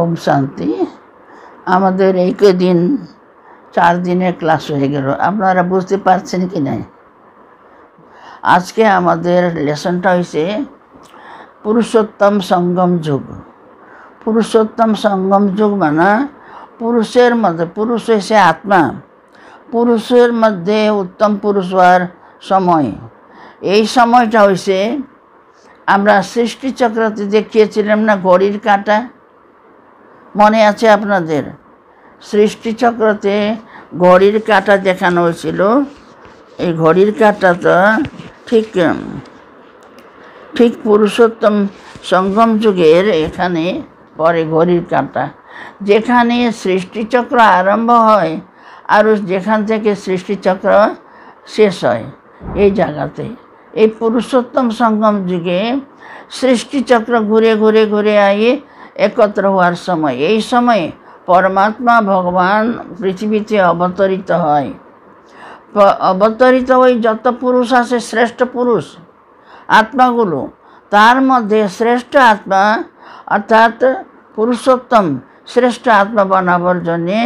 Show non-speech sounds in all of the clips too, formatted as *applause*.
ওম শান্তি আমাদের এই কদিন চার দিনের ক্লাস হয়ে গেল আপনারা বুঝতে পারছেন কি না আজকে আমাদের লেসনটা হয়েছে পুরুষোত্তম সঙ্গম যুগ পুরুষোত্তম সঙ্গম যুগ মানে পুরুষের মধ্যে পুরুষ হয়েছে আত্মা পুরুষের মধ্যে উত্তম পুরুষ হওয়ার সময় এই সময়টা হয়েছে আমরা সৃষ্টিচক্রতে দেখিয়েছিলাম না ঘড়ির কাঁটা মনে আছে আপনাদের সৃষ্টিচক্রতে ঘড়ির কাঁটা দেখানো হয়েছিল এই ঘড়ির তো ঠিক ঠিক পুরুষোত্তম সঙ্গম যুগের এখানে পরে ঘড়ির কাঁটা যেখানে সৃষ্টিচক্র আরম্ভ হয় আর যেখান থেকে সৃষ্টিচক্র শেষ হয় এই জায়গাতে এই পুরুষোত্তম সঙ্গম যুগে সৃষ্টিচক্র ঘুরে ঘুরে ঘুরে আইয়ে একত্র হওয়ার সময় এই সময়ে পরমাত্মা ভগবান পৃথিবীতে অবতরিত হয় অবতরিত ওই যত পুরুষ আছে শ্রেষ্ঠ পুরুষ আত্মাগুলো তার মধ্যে শ্রেষ্ঠ আত্মা অর্থাৎ পুরুষোত্তম শ্রেষ্ঠ আত্মা বানাবার জন্যে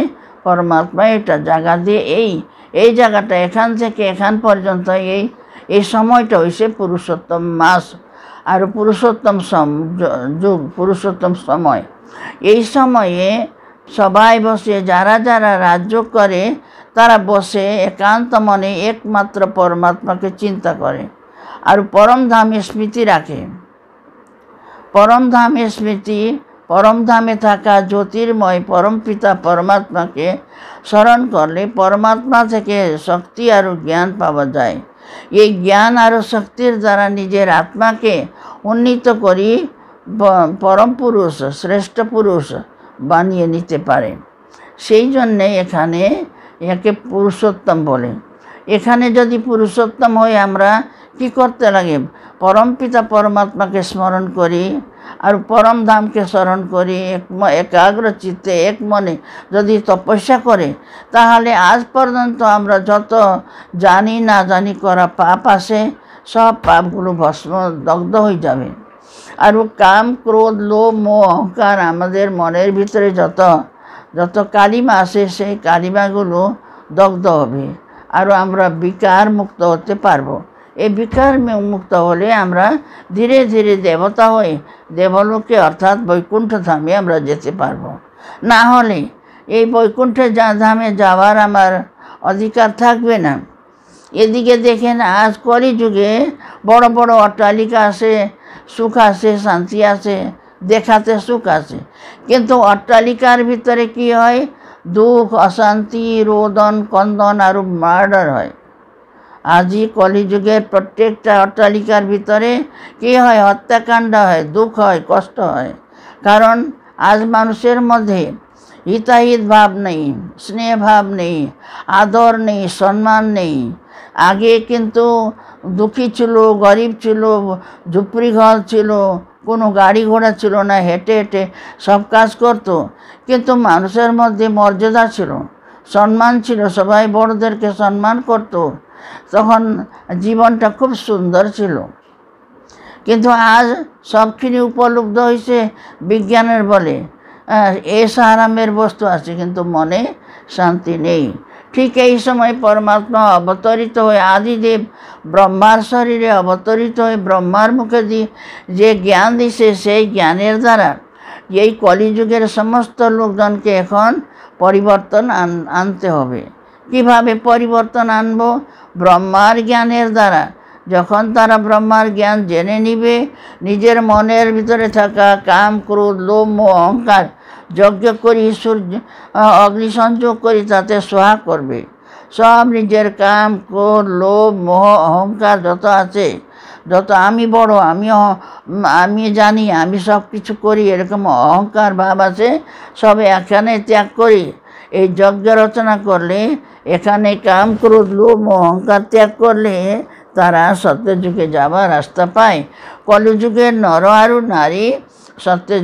পরমাত্মা এটা জায়গা দিয়ে এই এই জায়গাটা এখান থেকে এখান পর্যন্ত এই এই সময়টা হয়েছে পুরুষোত্তম মাস আর পুরুষোত্তম যুগ পুরুষোত্তম সময় এই সময়ে সবাই বসে যারা যারা রাজ্য করে তারা বসে একান্ত মনে একমাত্র পরমাত্মাকে চিন্তা করে আর পরমধামে স্মৃতি রাখে পরমধামে স্মৃতি পরমধামে থাকা জ্যোতির্ময় পরম পিতা পরমাত্মাকে স্মরণ করলে পরমাত্মা থেকে শক্তি আর জ্ঞান পাওয়া যায় এই জ্ঞান আর শক্তির দ্বারা নিজের আত্মাকে উন্নীত করি পরম পুরুষ শ্রেষ্ঠ পুরুষ বানিয়ে নিতে পারে সেই জন্যে এখানে একে পুরুষোত্তম বলে এখানে যদি পুরুষোত্তম হয়ে আমরা কি করতে লাগে পরম পিতা পরমাত্মাকে স্মরণ করি আর পরম ধামকে স্মরণ করি একাগ্র চিত্তে এক মনে যদি তপস্যা করে তাহলে আজ পর্যন্ত আমরা যত জানি না জানি করা পাপ আসে সব পাপগুলো ভস্ম দগ্ধ হয়ে যাবে আর কাম ক্রোধ লোভ মোহ অহংকার আমাদের মনের ভিতরে যত যত কালিমা আসে সেই কালিমাগুলো দগ্ধ হবে আর আমরা বিকার মুক্ত হতে পারবো এই বিকার মুক্ত হলে আমরা ধীরে ধীরে দেবতা হয়ে দেবলোকে অর্থাৎ বৈকুণ্ঠ ধামে আমরা যেতে পারব না হলে এই বৈকুণ্ঠে যা ধামে যাওয়ার আমার অধিকার থাকবে না এদিকে দেখেন আজ যুগে বড় বড় অট্টালিকা আছে সুখ আছে শান্তি আছে দেখাতে সুখ আছে কিন্তু অট্টালিকার ভিতরে কি হয় দুঃখ অশান্তি রোদন কন্দন আর মার্ডার হয় আজই কলিযুগের প্রত্যেকটা অট্টালিকার ভিতরে কী হয় হত্যাকাণ্ড হয় দুঃখ হয় কষ্ট হয় কারণ আজ মানুষের মধ্যে হিতাহিত ভাব নেই স্নেহ ভাব নেই আদর নেই সম্মান নেই আগে কিন্তু দুঃখী ছিল গরিব ছিল ঝুপড়ি ঘর ছিল কোনো গাড়ি ঘোড়া ছিল না হেঁটে হেঁটে সব কাজ করত কিন্তু মানুষের মধ্যে মর্যাদা ছিল সম্মান ছিল সবাই বড়দেরকে সম্মান করতো তখন জীবনটা খুব সুন্দর ছিল কিন্তু আজ সবখিনি উপলব্ধ হয়েছে বিজ্ঞানের বলে এ সারামের বস্তু আছে কিন্তু মনে শান্তি নেই ঠিক এই সময় পরমাত্মা অবতরিত হয়ে আদিদেব ব্রহ্মার শরীরে অবতরিত হয়ে ব্রহ্মার মুখে দিয়ে যে জ্ঞান দিছে সেই জ্ঞানের দ্বারা এই কলিযুগের সমস্ত লোকজনকে এখন পরিবর্তন আনতে হবে কিভাবে পরিবর্তন আনব ব্রহ্মার জ্ঞানের দ্বারা যখন তারা ব্রহ্মার জ্ঞান জেনে নিবে নিজের মনের ভিতরে থাকা কাম ক্রোধ লোভ ও অহংকার যজ্ঞ করি সূর্য অগ্নিসংযোগ করি তাতে সোহা করবে সব নিজের কাম ক্রোধ লোভ মোহ অহংকার যত আছে যত আমি বড় আমি আমি জানি আমি সব কিছু করি এরকম অহংকার ভাব আছে সবে এখানে ত্যাগ করি এই যজ্ঞ রচনা করলে এখানে কাম ক্রোধ লোভ অহংকার ত্যাগ করলে তারা সত্যযুগে যাওয়ার রাস্তা পায় কলযুগের নর আর নারী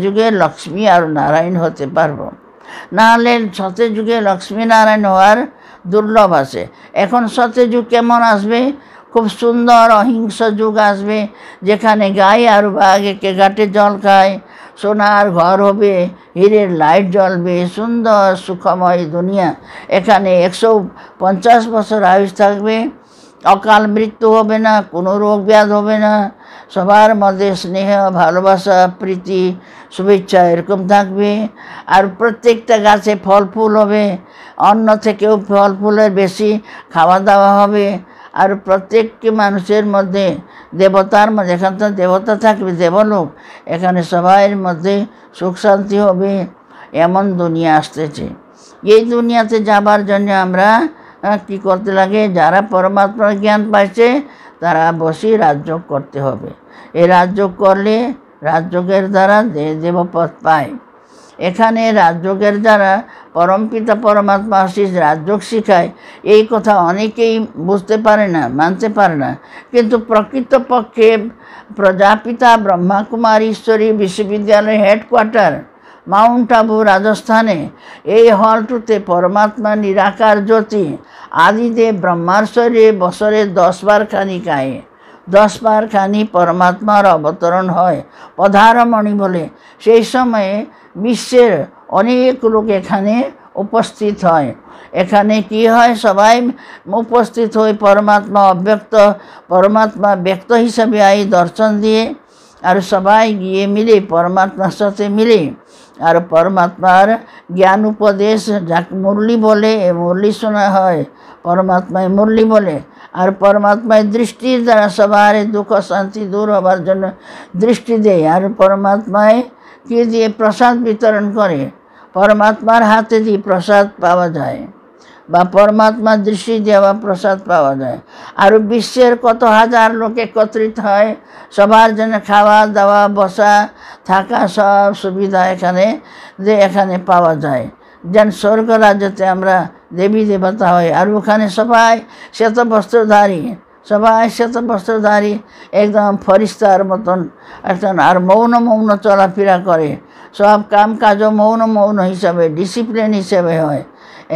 যুগে লক্ষ্মী আর নারায়ণ হতে পারব নাহলে সত্যযুগে লক্ষ্মী নারায়ণ হওয়ার দুর্লভ আছে এখন সত্যযুগ কেমন আসবে খুব সুন্দর অহিংস যুগ আসবে যেখানে গায়ে আর বাঘ একে ঘাটে জল খায় সোনার ঘর হবে হীরের লাইট জ্বলবে সুন্দর সুখময় দুনিয়া এখানে একশো পঞ্চাশ বছর আয়ুষ থাকবে অকাল মৃত্যু হবে না কোনো রোগ ব্যাধ হবে না সবার মধ্যে স্নেহ ভালোবাসা প্রীতি শুভেচ্ছা এরকম থাকবে আর প্রত্যেকটা গাছে ফল ফুল হবে অন্য থেকেও ফল ফুলের বেশি খাওয়া দাওয়া হবে আর প্রত্যেকটি মানুষের মধ্যে দেবতার মধ্যে তো দেবতা থাকবে দেবলোক এখানে সবাইয়ের মধ্যে সুখ শান্তি হবে এমন দুনিয়া আসতেছে এই দুনিয়াতে যাবার জন্য আমরা কি করতে লাগে যারা পরমাত্মার জ্ঞান পাইছে তারা বসে রাজ্য করতে হবে এই রাজ্য করলে রাজ্যকের দ্বারা দেবপথ পায় এখানে রাজযোগের দ্বারা পরমপিতা পরমাত্মা আশিস রাজযোগ শিখায় এই কথা অনেকেই বুঝতে পারে না মানতে পারে না কিন্তু প্রকৃতপক্ষে প্রজাপিতা ব্রহ্মাকুমার ঈশ্বরী বিশ্ববিদ্যালয়ের হেডকোয়ার্টার মাউন্ট আবু রাজস্থানে এই হলটুতে পরমাত্মা নিরাকার জ্যোতি আদিতে ব্রহ্মার শরীরে বছরে দশবার খানি খায় দশবার খানি পরমাত্মার অবতরণ হয় পধারমণি বলে সেই সময়ে विश्व अनेक लोक एखने उपस्थित हैं एखने की है सबा उपस्थित हो परमात्मा अव्यक्त परमात्मा व्यक्त हिसाब आई दर्शन दिए और सबा गए मिले परमात्मा सत्य मिले और परमार ज्ञान उपदेश मुरली बोले मुरली शुना है परमात्मा मुरली बोले और परमात्मा दृष्टि द्वारा सवार दुख शांति दूर हार जन दृष्टि दे और परमात्मा কি দিয়ে প্রসাদ বিতরণ করে পরমাত্মার হাতে দিয়ে প্রসাদ পাওয়া যায় বা পরমাত্মার দৃষ্টি দেওয়া প্রসাদ পাওয়া যায় আর বিশ্বের কত হাজার লোক একত্রিত হয় সবার জন্য খাওয়া দাওয়া বসা থাকা সব সুবিধা এখানে যে এখানে পাওয়া যায় যেন স্বর্গ রাজ্যতে আমরা দেবী দেবতা হয় আর ওখানে সবাই শ্বেত বস্ত্রধারী সবাই শ্বেতবস্ত্রধারী একদম ফরিস্তার মতন একজন আর মৌন মৌন চলাফেরা করে সব কাম কাজও মৌন মৌন হিসাবে ডিসিপ্লিন হিসেবে হয়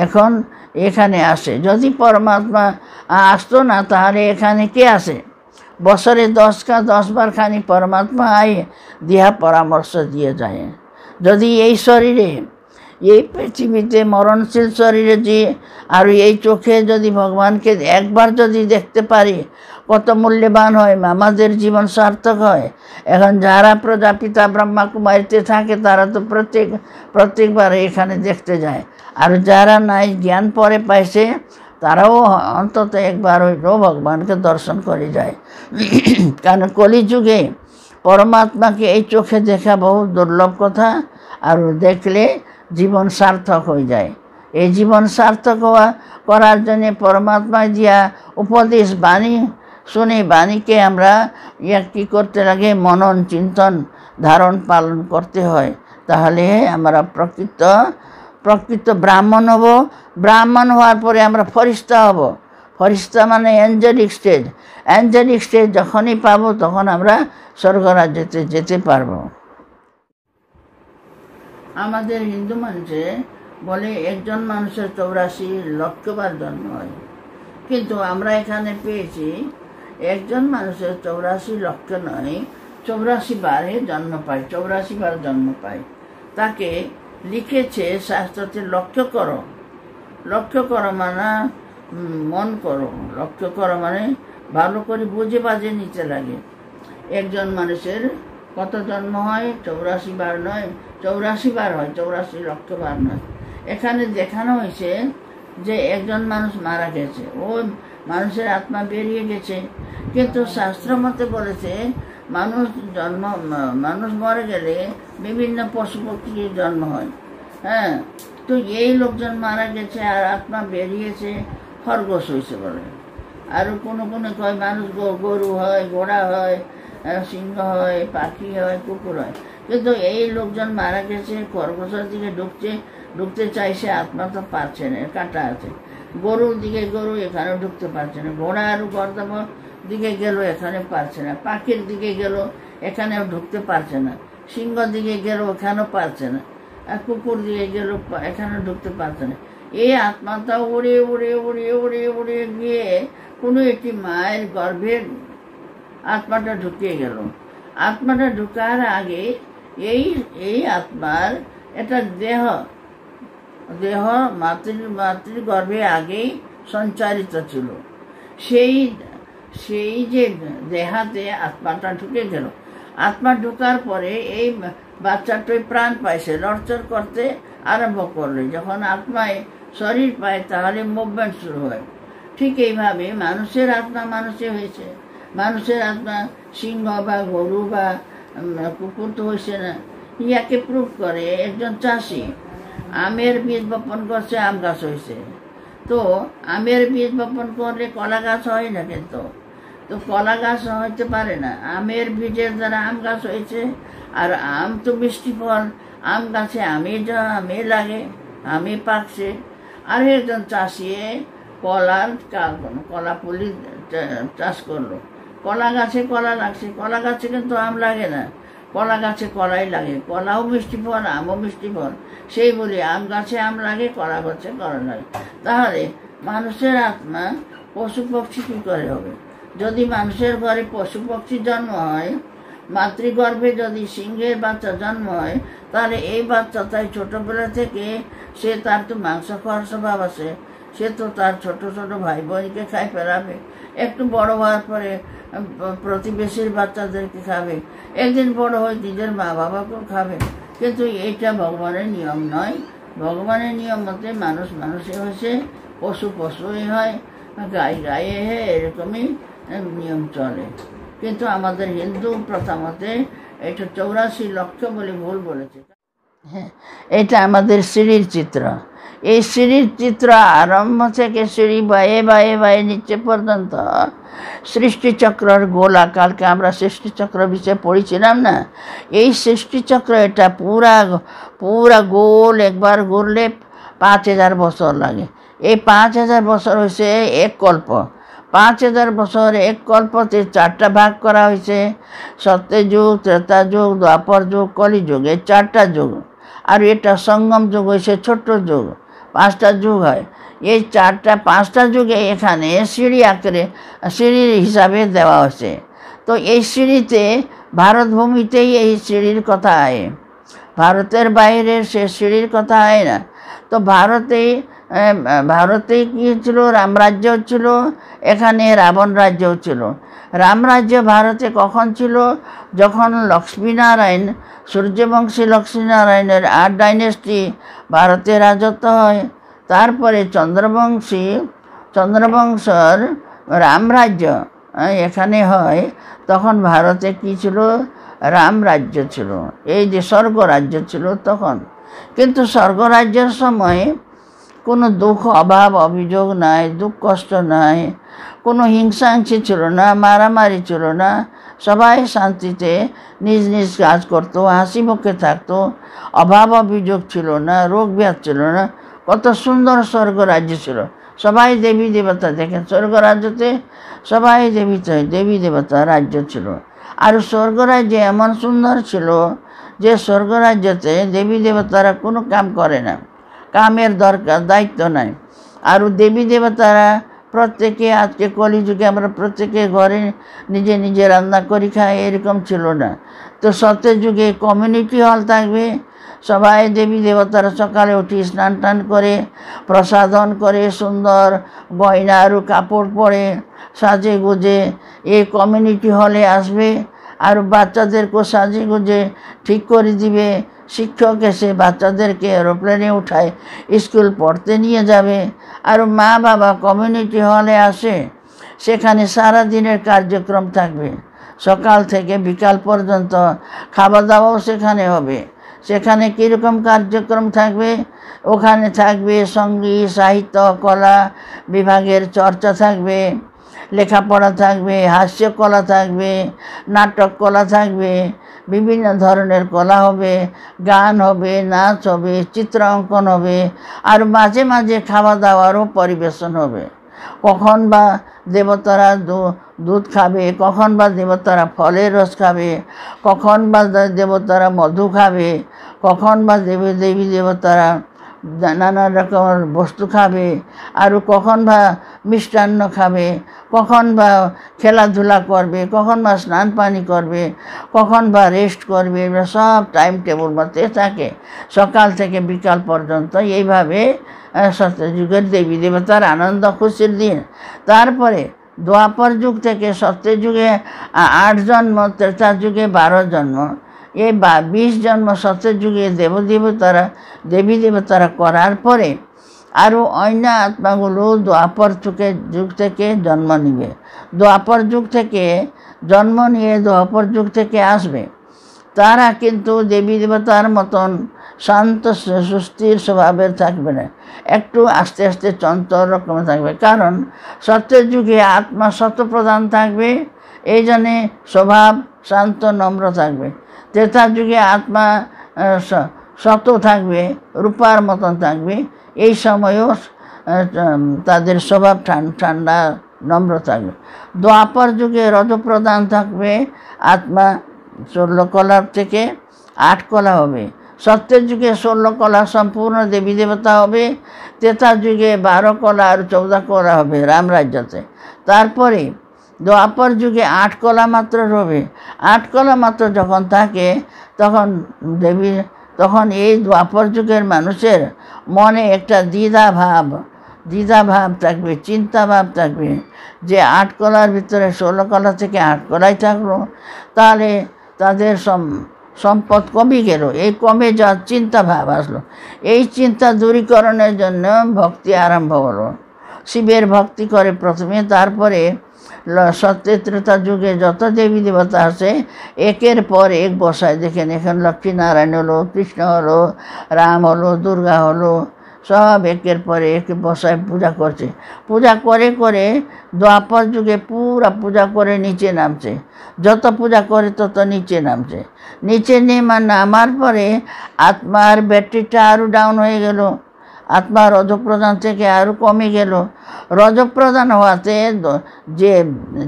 এখন এখানে আসে যদি পরমাত্মা আসতো না তাহলে এখানে কে আসে বছরে দশ কা দশবার খানি পরমাত্মা আয়ে দিহা পরামর্শ দিয়ে যায় যদি এই শরীরে এই পৃথিবীতে মরণশীল শরীরে যে আর এই চোখে যদি ভগবানকে একবার যদি দেখতে পারি কত মূল্যবান হয় আমাদের জীবন সার্থক হয় এখন যারা প্রজাপিতা ব্রহ্মা কুমারীতে থাকে তারা তো প্রত্যেক প্রত্যেকবার এখানে দেখতে যায় আর যারা নাই জ্ঞান পরে পাইছে তারাও অন্তত একবার হইলেও ভগবানকে দর্শন করে যায় কারণ কলিযুগে পরমাত্মাকে এই চোখে দেখা বহু দুর্লভ কথা আর দেখলে জীবন সার্থক হয়ে যায় এই জীবন সার্থক হওয়া করার জন্যে পরমাত্মা দিয়া উপদেশ বাণী শুনে বাণীকে আমরা ইয়া কী করতে লাগে মনন চিন্তন ধারণ পালন করতে হয় তাহলে আমরা প্রকৃত প্রকৃত ব্রাহ্মণ হব ব্রাহ্মণ হওয়ার পরে আমরা ফরিস্তা হব ফরিস্তা মানে অ্যাঞ্জেলিক স্টেজ অ্যাঞ্জেলিক স্টেজ যখনই পাবো তখন আমরা স্বর্গরাজ্যতে যেতে পারবো আমাদের হিন্দু মানুষে বলে একজন মানুষের চৌরাশি লক্ষবার জন্ম হয় কিন্তু আমরা এখানে পেয়েছি একজন মানুষের চৌরাশি লক্ষ নয় চৌরাশি বারে জন্ম পায় চৌরাশি বার জন্ম পায় তাকে লিখেছে শাস্ত্রতে লক্ষ্য করো লক্ষ্য করো মানে মন করো লক্ষ্য করো মানে ভালো করে বুঝে বাজে নিতে লাগে একজন মানুষের কত জন্ম হয় চৌরাশি বার নয় চৌরাশি বার হয় চৌরাশি রক্ত বার নয় এখানে দেখানো হয়েছে যে একজন মানুষ মারা গেছে ওই মানুষের আত্মা বেরিয়ে গেছে কিন্তু শাস্ত্র মতে বলেছে মানুষ জন্ম মানুষ মরে গেলে বিভিন্ন পশু পক্ষীর জন্ম হয় হ্যাঁ তো এই লোকজন মারা গেছে আর আত্মা বেরিয়েছে খরগোশ হয়েছে বলে আর কোনো কোনো কয় মানুষ গরু হয় ঘোড়া হয় সিংহ হয় পাখি হয় কুকুর হয় কিন্তু এই লোকজন মারা গেছে খরগোশের দিকে ঢুকছে ঢুকতে চাইছে আত্মা তো পারছে না কাটা আছে গরুর দিকে গরু এখানে ঢুকতে পারছে না ঘোড়া আর গর্দাম দিকে গেল এখানে পারছে না পাখির দিকে গেল এখানেও ঢুকতে পারছে না সিংহ দিকে গেল ওখানেও পারছে না আর কুকুর দিকে গেল এখানে ঢুকতে পারছে না এই আত্মাটা উড়ে উড়ে উড়ে উড়ে উড়ে গিয়ে কোনো একটি মায়ের গর্ভে আত্মাটা ঢুকিয়ে গেল আত্মাটা ঢুকার আগে এই এই আত্মার এটা দেহ দেহ মাতৃ মাতৃ গর্ভে আগেই সঞ্চারিত ছিল সেই সেই যে দেহাতে আত্মাটা ঢুকে গেল আত্মা ঢোকার পরে এই বাচ্চাটাই প্রাণ পাইছে লড়চড় করতে আরম্ভ করলে যখন আত্মায় শরীর পায় তাহলে মুভমেন্ট শুরু হয় ঠিক এইভাবে মানুষের আত্মা মানুষে হয়েছে মানুষের আত্মা সিংহ বা গরু বা পুকুর তো হয়েছে না ইয়াকে প্রুফ করে একজন চাষি আমের বীজ বপন করছে আম গাছ হয়েছে তো আমের বীজ বপন করলে কলা গাছ হয় না কিন্তু তো কলা গাছ হইতে পারে না আমের বীজের দ্বারা আম গাছ হয়েছে আর আম তো মিষ্টি ফল আম গাছে আমি যা আমি লাগে আমি পাকছে আর একজন চাষিয়ে কলার কলা পুলি চাষ করলো কলা গাছে কলা লাগছে কলা গাছে কিন্তু আম লাগে না কলা গাছে কলাই লাগে কলাও মিষ্টি ফল আমও মিষ্টি ফল সেই বলি আম গাছে আম লাগে কলা গাছে কলা লাগে তাহলে মানুষের আত্মা পশু পক্ষী কী করে হবে যদি মানুষের ঘরে পশু পক্ষী জন্ম হয় মাতৃগর্ভে যদি সিংহের বাচ্চা জন্ম হয় তাহলে এই বাচ্চা তাই ছোটোবেলা থেকে সে তার তো মাংস খাওয়ার স্বভাব আছে সে তো তার ছোট ছোট ভাই বোনকে খাই ফেরাবে একটু বড় হওয়ার পরে প্রতিবেশীর বাচ্চাদেরকে খাবে একদিন বড় হয়ে নিজের মা বাবাকেও খাবে কিন্তু এটা ভগবানের নিয়ম নয় ভগবানের নিয়ম মতে মানুষ মানুষে হয়েছে পশু পশুই হয় গায়ে গায়ে হে এরকমই নিয়ম চলে কিন্তু আমাদের হিন্দু প্রথা মতে এটা চৌরাশি লক্ষ্য বলে ভুল বলেছে হ্যাঁ এটা আমাদের সিঁড়ির চিত্র এই শ্রীর চিত্র আরম্ভ থেকে শ্রী বাই બાએ বাই নিচে পর্যন্ত সৃষ্টিচক্রর গোলা কালকে আমরা সৃষ্টিচক্র বিষয়ে পড়েছিলাম না এই সৃষ্টিচক্র এটা পুরা পুরা গোল একবার ঘুরলে পাঁচ হাজার বছর লাগে এই পাঁচ হাজার বছর হয়েছে এক কল্প পাঁচ হাজার বছর এক কল্পতে চারটা ভাগ করা হয়েছে সত্যযুগ ত্রেতা যুগ দ্বাপর যুগ কলিযুগ এই চারটা যুগ আর এটা সঙ্গম যুগ হয়েছে ছোট্ট যুগ পাঁচটা যুগ হয় এই চারটা পাঁচটা যুগে এখানে সিঁড়ি আকারে সিঁড়ির হিসাবে দেওয়া হয়েছে তো এই সিঁড়িতে ভারতভূমিতেই এই সিঁড়ির কথা আয় ভারতের বাইরে সে সিঁড়ির কথা হয় না তো ভারতে ভারতে কী ছিল রামরাজ্য ছিল এখানে রাবণ রাজ্যও ছিল রামরাজ্য ভারতে কখন ছিল যখন লক্ষ্মীনারায়ণ সূর্যবংশী লক্ষ্মীনারায়ণের আট ডাইনেস্টি ভারতে রাজত্ব হয় তারপরে চন্দ্রবংশী চন্দ্রবংশর রামরাজ্য এখানে হয় তখন ভারতে কী ছিল রামরাজ্য ছিল এই যে স্বর্গরাজ্য ছিল তখন কিন্তু স্বর্গরাজ্যের সময় কোনো দুঃখ অভাব অভিযোগ নাই দুঃখ কষ্ট নাই কোনো হিংসাংশি ছিল না মারামারি ছিল না সবাই শান্তিতে নিজ নিজ কাজ করতো হাসি মুখে থাকতো অভাব অভিযোগ ছিল না রোগ ব্যাধ ছিল না কত সুন্দর স্বর্গ রাজ্য ছিল সবাই দেবী দেবতা দেখেন স্বর্গ রাজ্যতে সবাই দেবী দেবী দেবতা রাজ্য ছিল আর স্বর্গরাজ্যে এমন সুন্দর ছিল যে স্বর্গরাজ্যতে দেবী দেবতারা কোনো কাম করে না কামের দরকার দায়িত্ব নাই আর দেবী দেবতারা প্রত্যেকে আজকে কলিযুগে আমরা প্রত্যেকে ঘরে নিজে নিজে রান্না করি খাই এরকম ছিল না তো সত্যের যুগে কমিউনিটি হল থাকবে সবাই দেবী দেবতারা সকালে উঠি স্নান টান করে প্রসাদন করে সুন্দর গয়না আরও কাপড় পরে সাজে গুজে এই কমিউনিটি হলে আসবে আর বাচ্চাদেরকেও সাজে গুজে ঠিক করে দিবে শিক্ষক এসে বাচ্চাদেরকে এরোপ্লেনে উঠায় স্কুল পড়তে নিয়ে যাবে আর মা বাবা কমিউনিটি হলে আসে সেখানে সারা দিনের কার্যক্রম থাকবে সকাল থেকে বিকাল পর্যন্ত খাওয়া দাওয়াও সেখানে হবে সেখানে কীরকম কার্যক্রম থাকবে ওখানে থাকবে সঙ্গীত সাহিত্য কলা বিভাগের চর্চা থাকবে লেখাপড়া থাকবে হাস্যকলা থাকবে নাটক কলা থাকবে বিভিন্ন ধরনের কলা হবে গান হবে নাচ হবে চিত্র অঙ্কন হবে আর মাঝে মাঝে খাওয়া দাওয়ারও পরিবেশন হবে কখন বা দেবতারা দুধ খাবে কখন বা দেবতারা ফলের রস খাবে কখন বা দেবতারা মধু খাবে কখন বা দেবী দেবী দেবতারা নানা রকমের বস্তু খাবে আর কখন বা মিষ্টান্ন খাবে কখন বা খেলাধুলা করবে কখন বা স্নান পানি করবে কখন বা রেস্ট করবে এগুলো সব টাইম টেবল মতে থাকে সকাল থেকে বিকাল পর্যন্ত এইভাবে সত্যযুগের দেবী দেবতার আনন্দ খুশির দিন তারপরে দোয়াপর যুগ থেকে সত্যের যুগে আট জন্ম ত্রেতা যুগে বারো জন্ম এই বা বিশ জন্ম সত্যের যুগে দেবদেবতারা দেবী দেবতারা করার পরে আরও অন্য আত্মাগুলো দোয়াপর যুগে যুগ থেকে জন্ম নিবে দোয়াপর যুগ থেকে জন্ম নিয়ে দোয়াপর যুগ থেকে আসবে তারা কিন্তু দেবী দেবতার মতন শান্ত সুস্থির স্বভাবের থাকবে না একটু আস্তে আস্তে চঞ্চল রকম থাকবে কারণ সত্যের যুগে আত্মা সত্যপ্রধান থাকবে এই জন্যে স্বভাব শান্ত নম্র থাকবে ত্রেতার যুগে আত্মা শত থাকবে রূপার মতন থাকবে এই সময়ও তাদের স্বভাব ঠান্ডা নম্র থাকবে দ্বাপর যুগে রজপ্রদান থাকবে আত্মা ষোলো কলার থেকে আট কলা হবে সত্যের যুগে ষোলো কলা সম্পূর্ণ দেবী দেবতা হবে তেতা যুগে বারো কলা আর চৌদ্দ কলা হবে রামরাজ্যতে তারপরে দ্বাপর যুগে আট কলা মাত্র রবে আট কলা মাত্র যখন থাকে তখন দেবী তখন এই দ্বাপর যুগের মানুষের মনে একটা দ্বিধা ভাব দ্বিধা ভাব থাকবে চিন্তা ভাব থাকবে যে আট কলার ভিতরে ষোলো কলা থেকে আট কলাই থাকলো তাহলে তাদের সম্পদ কমে গেল এই কমে যাওয়ার চিন্তা ভাব আসলো এই চিন্তা দূরীকরণের জন্য ভক্তি আরম্ভ হলো শিবের ভক্তি করে প্রথমে তারপরে সত্যেত্রতা যুগে যত দেবী দেবতা আছে একের পর এক বসায় দেখেন এখন লক্ষ্মীনারায়ণ হলো কৃষ্ণ হলো রাম হলো দুর্গা হলো সব একের পরে এক বসায় পূজা করছে পূজা করে করে দ্বাপর যুগে পুরা পূজা করে নিচে নামছে যত পূজা করে তত নিচে নামছে নিচে নেমা নামার পরে আত্মার ব্যাটারিটা আরও ডাউন হয়ে গেল আত্মা রজপ্রধান থেকে আরও কমে গেল রজপ্রধান হওয়াতে যে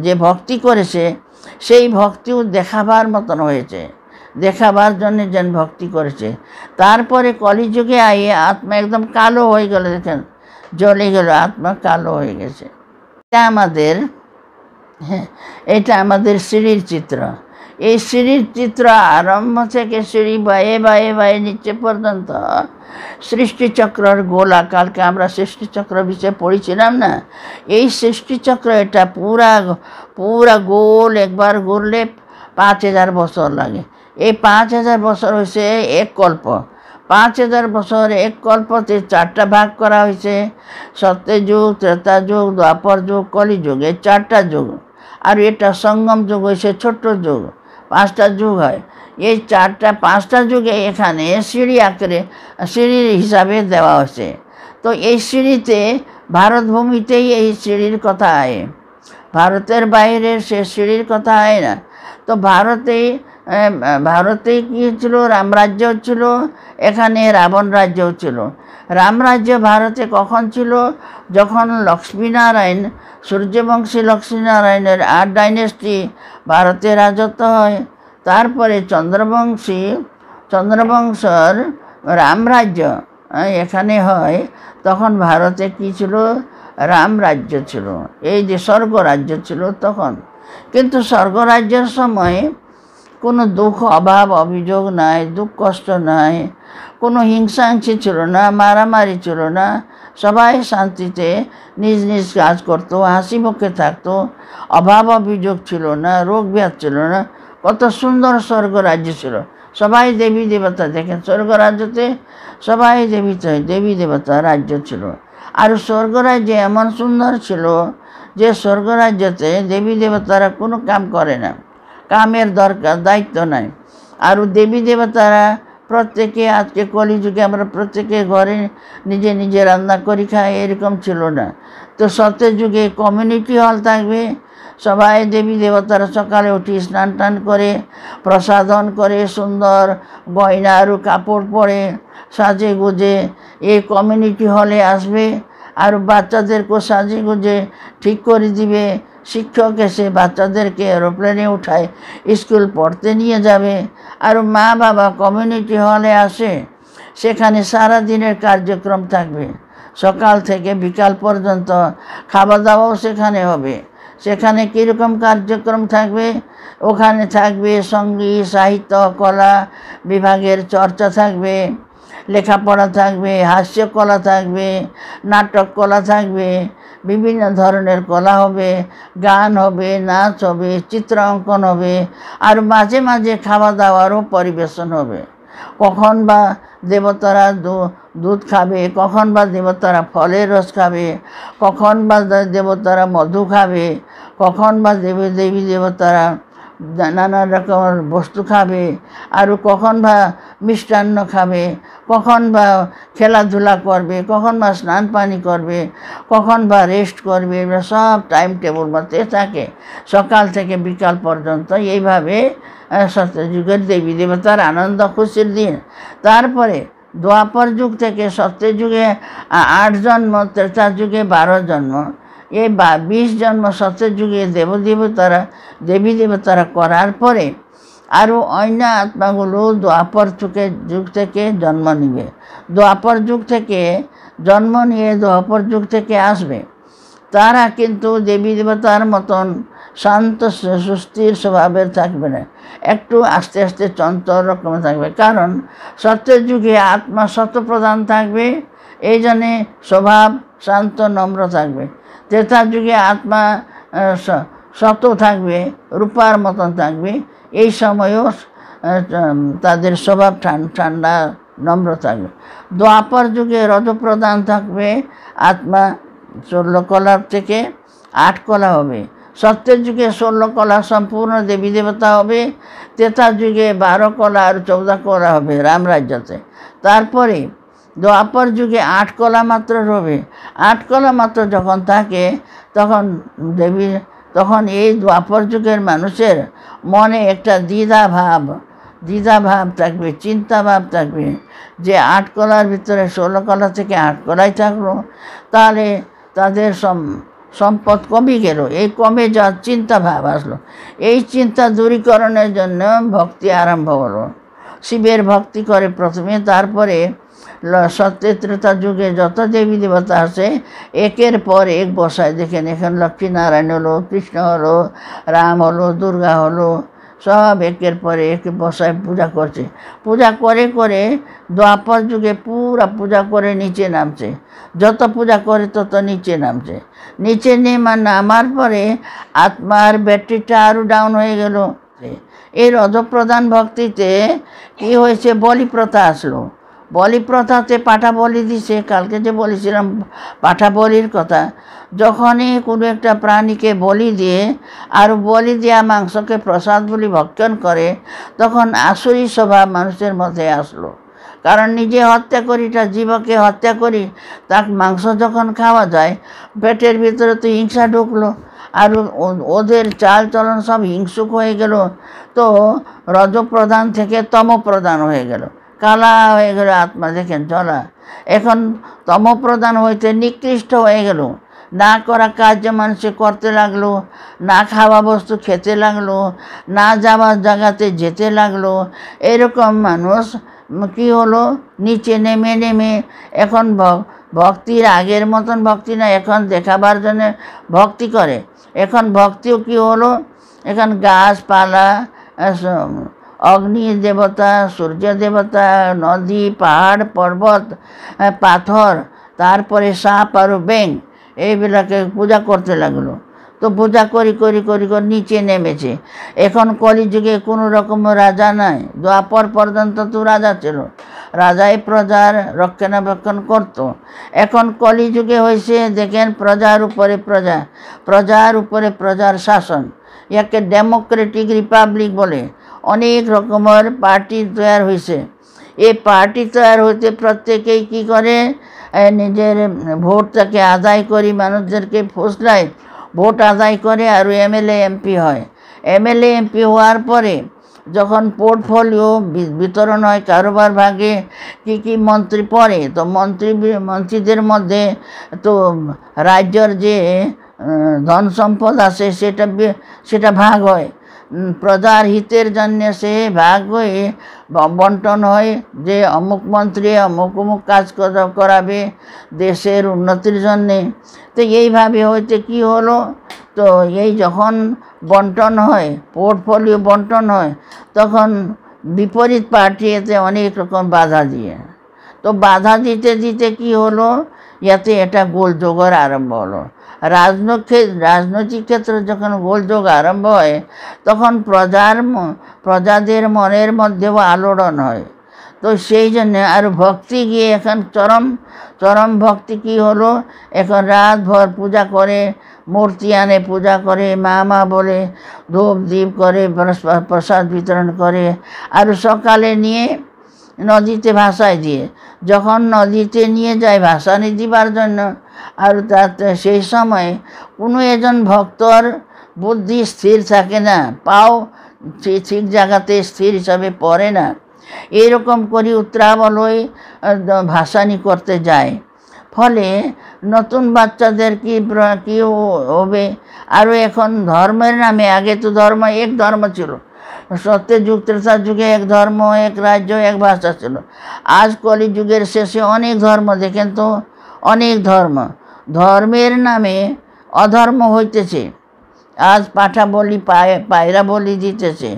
যে ভক্তি করেছে সেই ভক্তিও দেখাবার মতন হয়েছে দেখাবার জন্য যেন ভক্তি করেছে তারপরে কলিযুগে আইয়ে আত্মা একদম কালো হয়ে গেল দেখেন জ্বলে গেল আত্মা কালো হয়ে গেছে এটা আমাদের হ্যাঁ এটা আমাদের সিঁড়ির চিত্র এই શ્રી চিত্র আরম্ভ থেকে કે বায়ে বায়ে બાએ নিচে পর্যন্ত সৃষ্টিচক্রর গোলাকারকে আমরা সৃষ্টিচক্র বিষয়ে পড়েছিলাম না এই সৃষ্টিচক্র এটা পুরা পুরা গোল একবার ঘুরলে পাঁচ হাজার বছর লাগে এই পাঁচ হাজার বছর হয়েছে এক কল্প পাঁচ হাজার বছর এক কল্পতে চারটা ভাগ করা হয়েছে সত্যযুগ ত্রেতা যুগ দ্বাপর যুগ কলিযুগ এই চারটা যুগ আর এটা সঙ্গম যুগ হয়েছে ছোট্ট যুগ পাঁচটা যুগ হয় এই চারটা পাঁচটা যুগে এখানে সিঁড়ি আকারে সিঁড়ির হিসাবে দেওয়া হয়েছে তো এই সিঁড়িতে ভারতভূমিতেই এই সিঁড়ির কথা আয় ভারতের বাইরে সে সিঁড়ির কথা হয় না তো ভারতে ভারতে কী ছিল রামরাজ্যও ছিল এখানে রাবণ রাজ্যও ছিল রামরাজ্য ভারতে কখন ছিল যখন লক্ষ্মীনারায়ণ সূর্যবংশী লক্ষ্মীনারায়ণের আট ডাইনেস্টি ভারতে রাজত্ব হয় তারপরে চন্দ্রবংশী চন্দ্রবংশর রামরাজ্য এখানে হয় তখন ভারতে কী ছিল রামরাজ্য ছিল এই যে স্বর্গরাজ্য ছিল তখন কিন্তু স্বর্গরাজ্যের সময় কোনো দুঃখ অভাব অভিযোগ নাই দুঃখ কষ্ট নাই কোনো হিংসাংসি ছিল না মারামারি ছিল না সবাই শান্তিতে নিজ নিজ কাজ করতো হাসি মুখে থাকতো অভাব অভিযোগ ছিল না রোগ ব্যাধ ছিল না কত সুন্দর স্বর্গ রাজ্য ছিল সবাই দেবী দেবতা দেখেন স্বর্গ রাজ্যতে সবাই দেবী দেবী দেবতা রাজ্য ছিল আর স্বর্গরাজ্যে এমন সুন্দর ছিল যে স্বর্গরাজ্যতে দেবী দেবতারা কোনো কাম করে না কামের দরকার দায়িত্ব নাই আর দেবী দেবতারা প্রত্যেকে আজকে কলিযুগে আমরা প্রত্যেকে ঘরে নিজে নিজে রান্না করি খাই এরকম ছিল না তো সত্যের যুগে কমিউনিটি হল থাকবে সবাই দেবী দেবতারা সকালে উঠি স্নান টান করে প্রসাদন করে সুন্দর গয়না আরও কাপড় পরে সাজে গুজে এই কমিউনিটি হলে আসবে আর বাচ্চাদেরকে সাজি গুঁজে ঠিক করে দিবে শিক্ষক এসে বাচ্চাদেরকে এরোপ্লেনে উঠায় স্কুল পড়তে নিয়ে যাবে আর মা বাবা কমিউনিটি হলে আসে সেখানে সারা দিনের কার্যক্রম থাকবে সকাল থেকে বিকাল পর্যন্ত খাওয়া দাওয়াও সেখানে হবে সেখানে কীরকম কার্যক্রম থাকবে ওখানে থাকবে সঙ্গীত সাহিত্য কলা বিভাগের চর্চা থাকবে লেখাপড়া থাকবে হাস্যকলা থাকবে নাটক কলা থাকবে বিভিন্ন ধরনের কলা হবে গান হবে নাচ হবে চিত্র অঙ্কন হবে আর মাঝে মাঝে খাওয়া দাওয়ারও পরিবেশন হবে কখন বা দেবতারা দুধ খাবে কখন বা দেবতারা ফলের রস খাবে কখন বা দেবতারা মধু খাবে কখন বা দেবী দেবী দেবতারা নানা রকমের বস্তু খাবে আর কখন বা মিষ্টান্ন খাবে কখন বা খেলাধুলা করবে কখন বা স্নান পানি করবে কখন বা রেস্ট করবে এবার সব টাইম টেবল মতে থাকে সকাল থেকে বিকাল পর্যন্ত এইভাবে সত্যযুগের দেবী দেবতার আনন্দ খুশির দিন তারপরে দোয়াপর যুগ থেকে সত্যযুগে জন্ম ত্রেতার যুগে বারো জন্ম এই বা বিশ জন্ম সত্যযুগে দেবদেবতারা দেবী দেবতারা করার পরে আরও অন্য আত্মাগুলো দোয়াপর যুগে যুগ থেকে জন্ম নিবে দোয়াপর যুগ থেকে জন্ম নিয়ে দোয়াপর যুগ থেকে আসবে তারা কিন্তু দেবী দেবতার মতন শান্ত সুস্থির স্বভাবের থাকবে না একটু আস্তে আস্তে চঞ্চল রকম থাকবে কারণ সত্যের যুগে আত্মা প্রধান থাকবে এই জন্যে স্বভাব শান্ত নম্র থাকবে ত্রেতার যুগে আত্মা শত থাকবে রূপার মতন থাকবে এই সময়েও তাদের স্বভাব ঠান্ডা নম্র থাকবে দোয়াপর যুগে রজপ্রদান থাকবে আত্মা ষোলো কলার থেকে আট কলা হবে সত্যের যুগে ষোলো কলা সম্পূর্ণ দেবী দেবতা হবে তেতা যুগে বারো কলা আর চৌদা কলা হবে রামরাজ্যতে তারপরে দোয়াপর যুগে আট কলা মাত্র রবে আট কলা মাত্র যখন থাকে তখন দেবী তখন এই দ্বাপর যুগের মানুষের মনে একটা দ্বিধা ভাব দ্বিধা ভাব থাকবে চিন্তা ভাব থাকবে যে আট কলার ভিতরে ষোলো কলা থেকে আট কলাই থাকলো তাহলে তাদের সম সম্পদ কমে গেল এই কমে যাওয়ার চিন্তা ভাব আসলো এই চিন্তা দূরীকরণের জন্য ভক্তি আরম্ভ হলো শিবের ভক্তি করে প্রথমে তারপরে সত্যেত্রেতা যুগে যত দেবী দেবতা আছে একের পর এক বসায় দেখেন এখানে লক্ষ্মীনারায়ণ হলো কৃষ্ণ হলো রাম হলো দুর্গা হলো সব একের পরে এক বসায় পূজা করছে পূজা করে করে দ্বাপর যুগে পুরা পূজা করে নিচে নামছে যত পূজা করে তত নিচে নামছে নিচে নেমা নামার পরে আত্মার ব্যাটারিটা আরও ডাউন হয়ে গেল এই রজপ্রধান ভক্তিতে কী হয়েছে বলি প্রথা আসলো বলি প্রথাতে পাঠা বলি দিছে কালকে যে বলেছিলাম পাঠা বলির কথা যখনই কোনো একটা প্রাণীকে বলি দিয়ে আর বলি দেওয়া মাংসকে প্রসাদ বলি ভক্ষণ করে তখন আসুরি স্বভাব মানুষের মধ্যে আসলো কারণ নিজে হত্যা করি তার জীবকে হত্যা করি তার মাংস যখন খাওয়া যায় পেটের ভিতরে তো হিংসা ঢুকলো আর ওদের চাল চলন সব হিংসুক হয়ে গেল তো রজপ্রধান থেকে তমপ্রধান হয়ে গেল কালা হয়ে গেল আত্মা দেখেন চলা এখন তমপ্রধান হইতে নিকৃষ্ট হয়ে গেল না করা কার্য মানুষে করতে লাগলো না খাওয়া বস্তু খেতে লাগলো না যাওয়ার জায়গাতে যেতে লাগলো এরকম মানুষ কি হলো নিচে নেমে নেমে এখন ভক্তির আগের মতন ভক্তি না এখন দেখাবার জন্যে ভক্তি করে এখন ভক্তিও কি হলো এখন গাছপালা অগ্নি দেবতা সূর্য দেবতা নদী পাহাড় পর্বত পাথর তারপরে সাপ আর ব্যাং এইবিলাকে পূজা করতে লাগলো তো পূজা করি করি করি করে নিচে নেমেছে এখন কলিযুগে কোনো রকম রাজা নাই দোয়াপর পর্যন্ত তো রাজা ছিল রাজাই প্রজার রক্ষণাবেক্ষণ করত। এখন কলিযুগে হয়েছে দেখেন প্রজার উপরে প্রজা প্রজার উপরে প্রজার শাসন ইয়াকে ডেমোক্রেটিক রিপাবলিক বলে অনেক রকমের পার্টি তৈয়ার হয়েছে এই পার্টি তৈয়ার হইতে প্রত্যেকেই কি করে নিজের ভোটটাকে আদায় করি মানুষদেরকে ফসলায় ভোট আদায় করে আর এমএলএ এমপি হয় এমএলএ এমপি হওয়ার পরে যখন পোর্টফোলিও বিতরণ হয় কারোবার ভাগে কি কি মন্ত্রী পড়ে তো মন্ত্রী মন্ত্রীদের মধ্যে তো রাজ্যের যে ধন সম্পদ আছে সেটা সেটা ভাগ হয় প্রজার হিতের জন্য সে ভাগ হয়ে বন্টন হয় যে অমুক মন্ত্রী অমুক অমুক কাজ করাবে দেশের উন্নতির জন্যে তো এইভাবে হইতে কি হলো তো এই যখন বন্টন হয় পোর্টফোলিও বন্টন হয় তখন বিপরীত পার্টি এতে অনেক রকম বাধা দিয়ে তো বাধা দিতে দিতে কি হলো ইয়াতে এটা গোল গোলযোগের আরম্ভ হলো রাজনৈতিক ক্ষেত্রে যখন গোলযোগ আরম্ভ হয় তখন প্রজার প্রজাদের মনের মধ্যেও আলোড়ন হয় তো সেই জন্য আর ভক্তি গিয়ে এখন চরম চরম ভক্তি কি হলো এখন রাতভর পূজা করে মূর্তি আনে পূজা করে মা মা বলে ধূপ দীপ করে প্রসাদ বিতরণ করে আর সকালে নিয়ে নদীতে ভাসায় দিয়ে যখন নদীতে নিয়ে যায় ভাসানি দিবার জন্য আর তাতে সেই সময় কোনো একজন ভক্তর বুদ্ধি স্থির থাকে না পাও ঠিক জায়গাতে স্থির হিসাবে পড়ে না এরকম করি হয়ে ভাসানি করতে যায় ফলে নতুন বাচ্চাদের কি কী হবে আরও এখন ধর্মের নামে আগে তো ধর্ম এক ধর্ম ছিল সত্যের যুগ ত্রেতার যুগে এক ধর্ম এক রাজ্য এক ভাষা ছিল আজ কলি যুগের শেষে অনেক ধর্ম দেখেন তো অনেক ধর্ম ধর্মের নামে অধর্ম হইতেছে আজ পাঠা বলি পায়রা বলি দিতেছে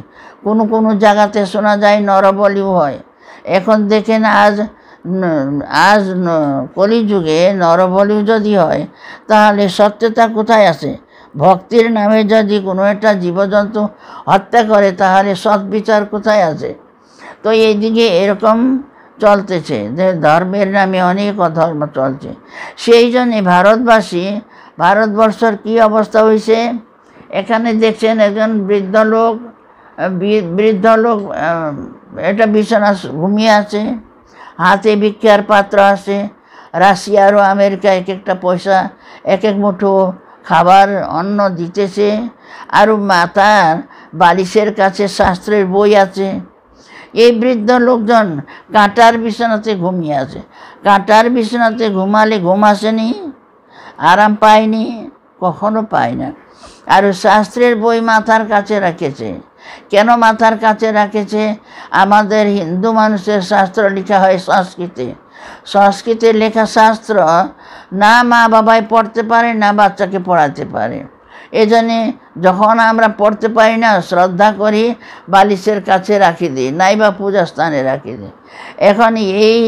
কোন কোনো জায়গাতে শোনা যায় বলিও হয় এখন দেখেন আজ আজ কলিযুগে নরবলিও যদি হয় তাহলে সত্যতা কোথায় আছে ভক্তির নামে যদি কোনো একটা জীবজন্তু হত্যা করে তাহলে সৎ বিচার কোথায় আছে তো এইদিকে এরকম চলতেছে যে ধর্মের নামে অনেক অধর্ম চলছে সেই জন্যে ভারতবাসী ভারতবর্ষর কি অবস্থা হয়েছে এখানে দেখছেন একজন বৃদ্ধ লোক বৃদ্ধ লোক এটা বিছানা ঘুমিয়ে আছে হাতে ভিক্ষার পাত্র আছে রাশিয়া আর আমেরিকা এক একটা পয়সা এক এক মুঠো খাবার অন্ন দিতেছে আর মাতার বালিশের কাছে শাস্ত্রের বই আছে এই বৃদ্ধ লোকজন কাঁটার বিছানাতে ঘুমিয়ে আছে কাঁটার বিছানাতে ঘুমালে ঘুম আসেনি আরাম পায়নি কখনো পায় না আর শাস্ত্রের বই মাথার কাছে রাখেছে কেন মাথার কাছে রাখেছে আমাদের হিন্দু মানুষের শাস্ত্র লেখা হয় সংস্কৃতে সংস্কৃতে লেখা শাস্ত্র না মা বাবাই পড়তে পারে না বাচ্চাকে পড়াতে পারে এজন্যে যখন আমরা পড়তে পারি না শ্রদ্ধা করি বালিশের কাছে রাখি দিই নাইবা পূজা স্থানে রাখি দিই এখন এই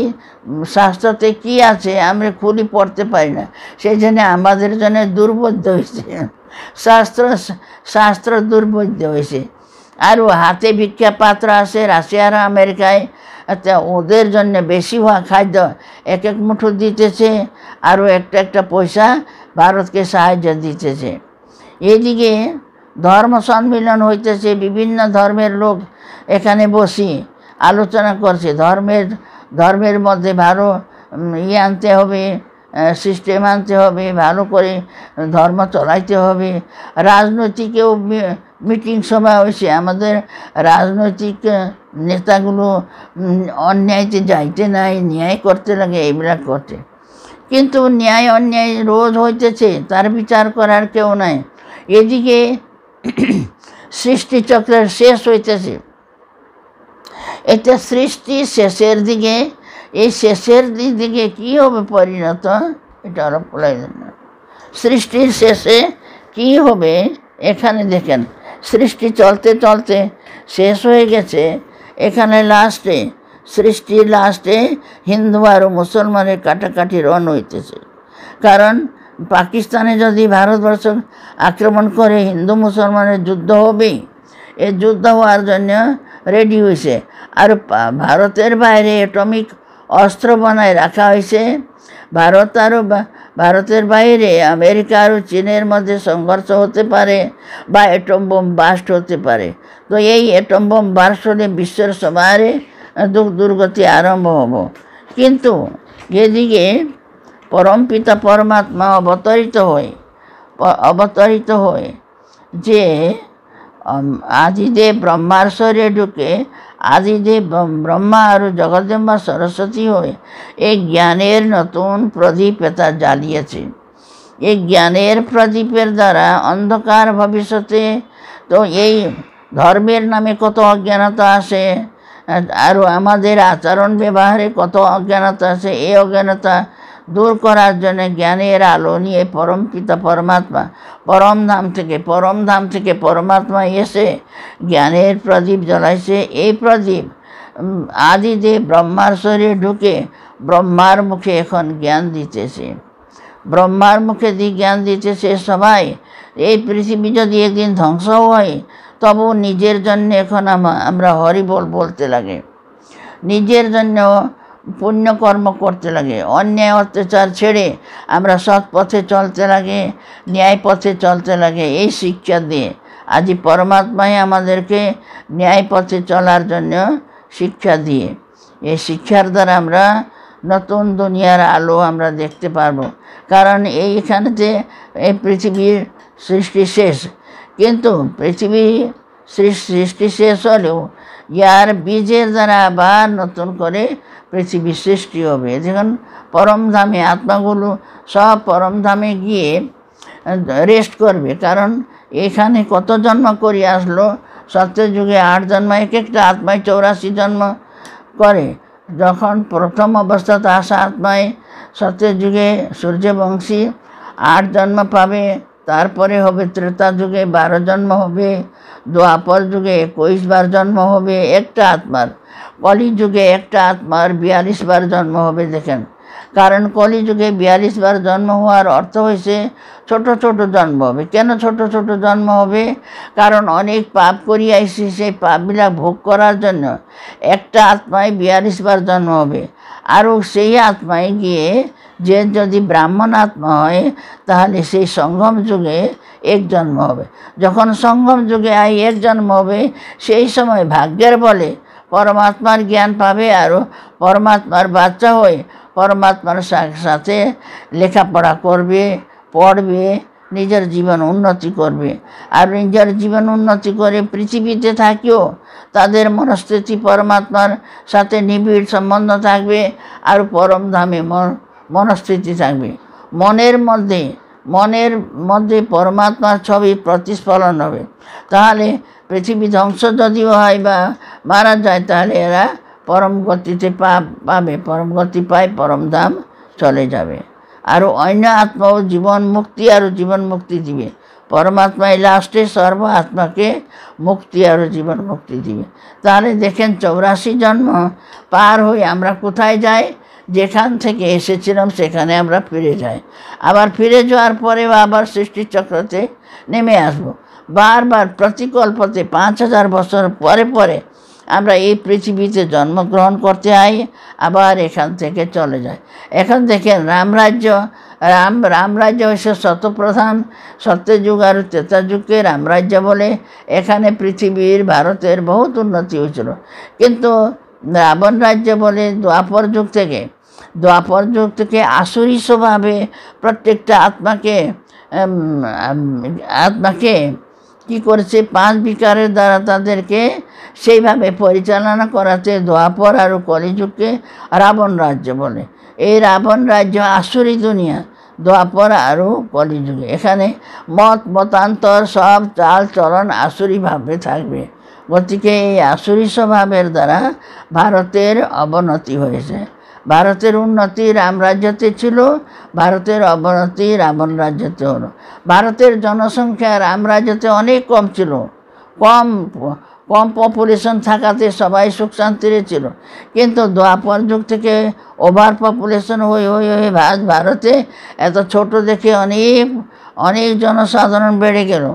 শাস্ত্রতে কি আছে আমরা খুলি পড়তে পারি না সেই জন্য আমাদের জন্য দুর্বোধ্য হয়েছে শাস্ত্র শাস্ত্র দুর্বোধ্য হয়েছে আর হাতে ভিক্ষা পাত্র আছে রাশিয়ার আমেরিকায় আচ্ছা ওদের জন্য বেশি হওয়া খাদ্য এক এক মুঠো দিতেছে আরও একটা একটা পয়সা ভারতকে সাহায্য দিতেছে এদিকে ধর্ম সম্মিলন হইতেছে বিভিন্ন ধর্মের লোক এখানে বসি আলোচনা করছে ধর্মের ধর্মের মধ্যে ভালো ইয়ে আনতে হবে সিস্টেম আনতে হবে ভালো করে ধর্ম চলাইতে হবে রাজনৈতিকেও মিটিং সভা হয়েছে আমাদের রাজনৈতিক নেতাগুলো অন্যায়তে যাইতে নাই ন্যায় করতে লাগে এইবিলাক করতে কিন্তু ন্যায় অন্যায় রোজ হইতেছে তার বিচার করার কেউ নাই এদিকে *clears throat* সৃষ্টিচক্রের শেষ হইতেছে এতে সৃষ্টি শেষের দিকে এই শেষের দিক দিকে কী হবে পরিণত এটা আরো বলাই না সৃষ্টির শেষে কী হবে এখানে দেখেন সৃষ্টি চলতে চলতে শেষ হয়ে গেছে এখানে লাস্টে সৃষ্টি লাস্টে হিন্দু আর মুসলমানের কাটাকাটি রণ হইতেছে কারণ পাকিস্তানে যদি ভারতবর্ষ আক্রমণ করে হিন্দু মুসলমানের যুদ্ধ হবে এই যুদ্ধ হওয়ার জন্য রেডি হয়েছে আর ভারতের বাইরে অ্যাটমিক অস্ত্র বানায় রাখা হয়েছে ভারত আরও ভারতের বাইরে আমেরিকা আর চীনের মধ্যে সংঘর্ষ হতে পারে বা এটম বোম বাস্ট হতে পারে তো এই এটম বোম বাস্ট হলে বিশ্বের দুঃখ দুর্গতি আরম্ভ হব কিন্তু যেদিকে পরম পিতা পরমাত্মা অবতরিত হয়ে অবতরিত হয়ে যে আদিদে ব্রহ্মার শরীরে ঢুকে আদি দেব ব্রহ্মা আর জগদ্দম্বা সরস্বতী হয়ে এই জ্ঞানের নতুন প্রদীপ এটা জ্বালিয়েছে এই জ্ঞানের প্রদীপের দ্বারা অন্ধকার ভবিষ্যতে তো এই ধর্মের নামে কত অজ্ঞানতা আসে আর আমাদের আচরণ ব্যবহারে কত অজ্ঞানতা আছে এই অজ্ঞানতা দূর করার জন্য জ্ঞানের আলো নিয়ে পরম পিতা পরমাত্মা পরম ধাম থেকে পরম ধাম থেকে পরমাত্মা এসে জ্ঞানের প্রদীপ জ্বলাইছে এই প্রদীপ আদিতে ব্রহ্মার শরীরে ঢুকে ব্রহ্মার মুখে এখন জ্ঞান দিতেছে ব্রহ্মার মুখে দিয়ে জ্ঞান দিতেছে সবাই এই পৃথিবী যদি একদিন ধ্বংস হয় তবু নিজের জন্য এখন আমরা হরিবল বলতে লাগে নিজের জন্য পুণ্যকর্ম করতে লাগে অন্যায় অত্যাচার ছেড়ে আমরা সৎ পথে চলতে লাগে ন্যায় পথে চলতে লাগে এই শিক্ষা দিয়ে আজি পরমাত্মাই আমাদেরকে ন্যায় পথে চলার জন্য শিক্ষা দিয়ে এই শিক্ষার দ্বারা আমরা নতুন দুনিয়ার আলো আমরা দেখতে পারবো কারণ এইখানে যে এই পৃথিবীর সৃষ্টি শেষ কিন্তু পৃথিবী সৃষ্টি শেষ হলেও ইয়ার বীজের দ্বারা আবার নতুন করে পৃথিবী সৃষ্টি হবে যেমন পরমধামে আত্মাগুলো সব পরমধামে গিয়ে রেস্ট করবে কারণ এখানে কত জন্ম করে আসলো সত্যের যুগে আট জন্ম এক একটা আত্মায় চৌরাশি জন্ম করে যখন প্রথম অবস্থাতে আসা আত্মায় সত্যের যুগে সূর্যবংশী আট জন্ম পাবে তারপরে হবে ত্রেতা যুগে বারো জন্ম হবে দোয়াপর যুগে একুশ বার জন্ম হবে একটা আত্মার কলি যুগে একটা আত্মার বিয়াল্লিশ বার জন্ম হবে দেখেন কারণ কলিযুগে বিয়াল্লিশ বার জন্ম হওয়ার অর্থ হয়েছে ছোট ছোট জন্ম হবে কেন ছোট ছোট জন্ম হবে কারণ অনেক পাপ করিয়া এসে সেই পাপগুলা ভোগ করার জন্য একটা আত্মায় বিয়াল্লিশ বার জন্ম হবে আরও সেই আত্মায় গিয়ে যে যদি ব্রাহ্মণ আত্মা হয় তাহলে সেই সঙ্গম যুগে এক জন্ম হবে যখন সঙ্গম যুগে আই এক জন্ম হবে সেই সময় ভাগ্যের বলে পরমাত্মার জ্ঞান পাবে আর পরমাত্মার বাচ্চা হয়ে পরমাত্মার সাথে লেখাপড়া করবে পড়বে নিজের জীবন উন্নতি করবে আর নিজের জীবন উন্নতি করে পৃথিবীতে থাকিও তাদের মনস্থিতি পরমাত্মার সাথে নিবিড় সম্বন্ধ থাকবে আর পরম ধামে মন মনস্থিতি থাকবে মনের মধ্যে মনের মধ্যে পরমাত্মার ছবি প্রতিস্ফলন হবে তাহলে পৃথিবী ধ্বংস যদিও হয় বা মারা যায় তাহলে এরা পরম গতিতে পা পাবে পরম গতি পায় পরম দাম চলে যাবে আর অন্য আত্মাও জীবন মুক্তি আর জীবন মুক্তি দিবে পরমাত্মা এই লাস্টে সর্ব আত্মাকে মুক্তি আর জীবন মুক্তি দিবে তাহলে দেখেন চৌরাশি জন্ম পার হয়ে আমরা কোথায় যাই যেখান থেকে এসেছিলাম সেখানে আমরা ফিরে যাই আবার ফিরে যাওয়ার পরে আবার সৃষ্টিচক্রতে চক্রতে নেমে আসব বারবার প্রতিকল্পতে পাঁচ হাজার বছর পরে পরে আমরা এই পৃথিবীতে জন্মগ্রহণ করতে আই আবার এখান থেকে চলে যায় এখন থেকে রামরাজ্য রাম রামরাজ্য হচ্ছে শতপ্রধান সত্যযুগ আর তেতাযুগকে রামরাজ্য বলে এখানে পৃথিবীর ভারতের বহুত উন্নতি হয়েছিল কিন্তু রাবণ রাজ্য বলে দ্বাপর যুগ থেকে দ্বাপর যুগ থেকে আসুরি স্বভাবে প্রত্যেকটা আত্মাকে আত্মাকে কী করেছে পাঁচ বিকারের দ্বারা তাদেরকে সেইভাবে পরিচালনা করাতে দোয়াপর আর কলিযুগকে রাবণ রাজ্য বলে এই রাবণ রাজ্য আসুরি দুনিয়া দোয়াপর আরও কলিযুগে এখানে মত মতান্তর সব চাল চলন আসুরিভাবে থাকবে গতিকে এই আসুরি স্বভাবের দ্বারা ভারতের অবনতি হয়েছে ভারতের উন্নতি রাম রাজ্যতে ছিল ভারতের অবনতি রাবণ রাজ্যতে হলো ভারতের জনসংখ্যা রাম রাজ্যতে অনেক কম ছিল কম কম পপুলেশন থাকাতে সবাই সুখ শান্তিরে ছিল কিন্তু দ্বাপর যুগ থেকে ওভার পপুলেশন হয়ে হয়ে হয়ে আজ ভারতে এত ছোট দেখে অনেক অনেক জনসাধারণ বেড়ে গেল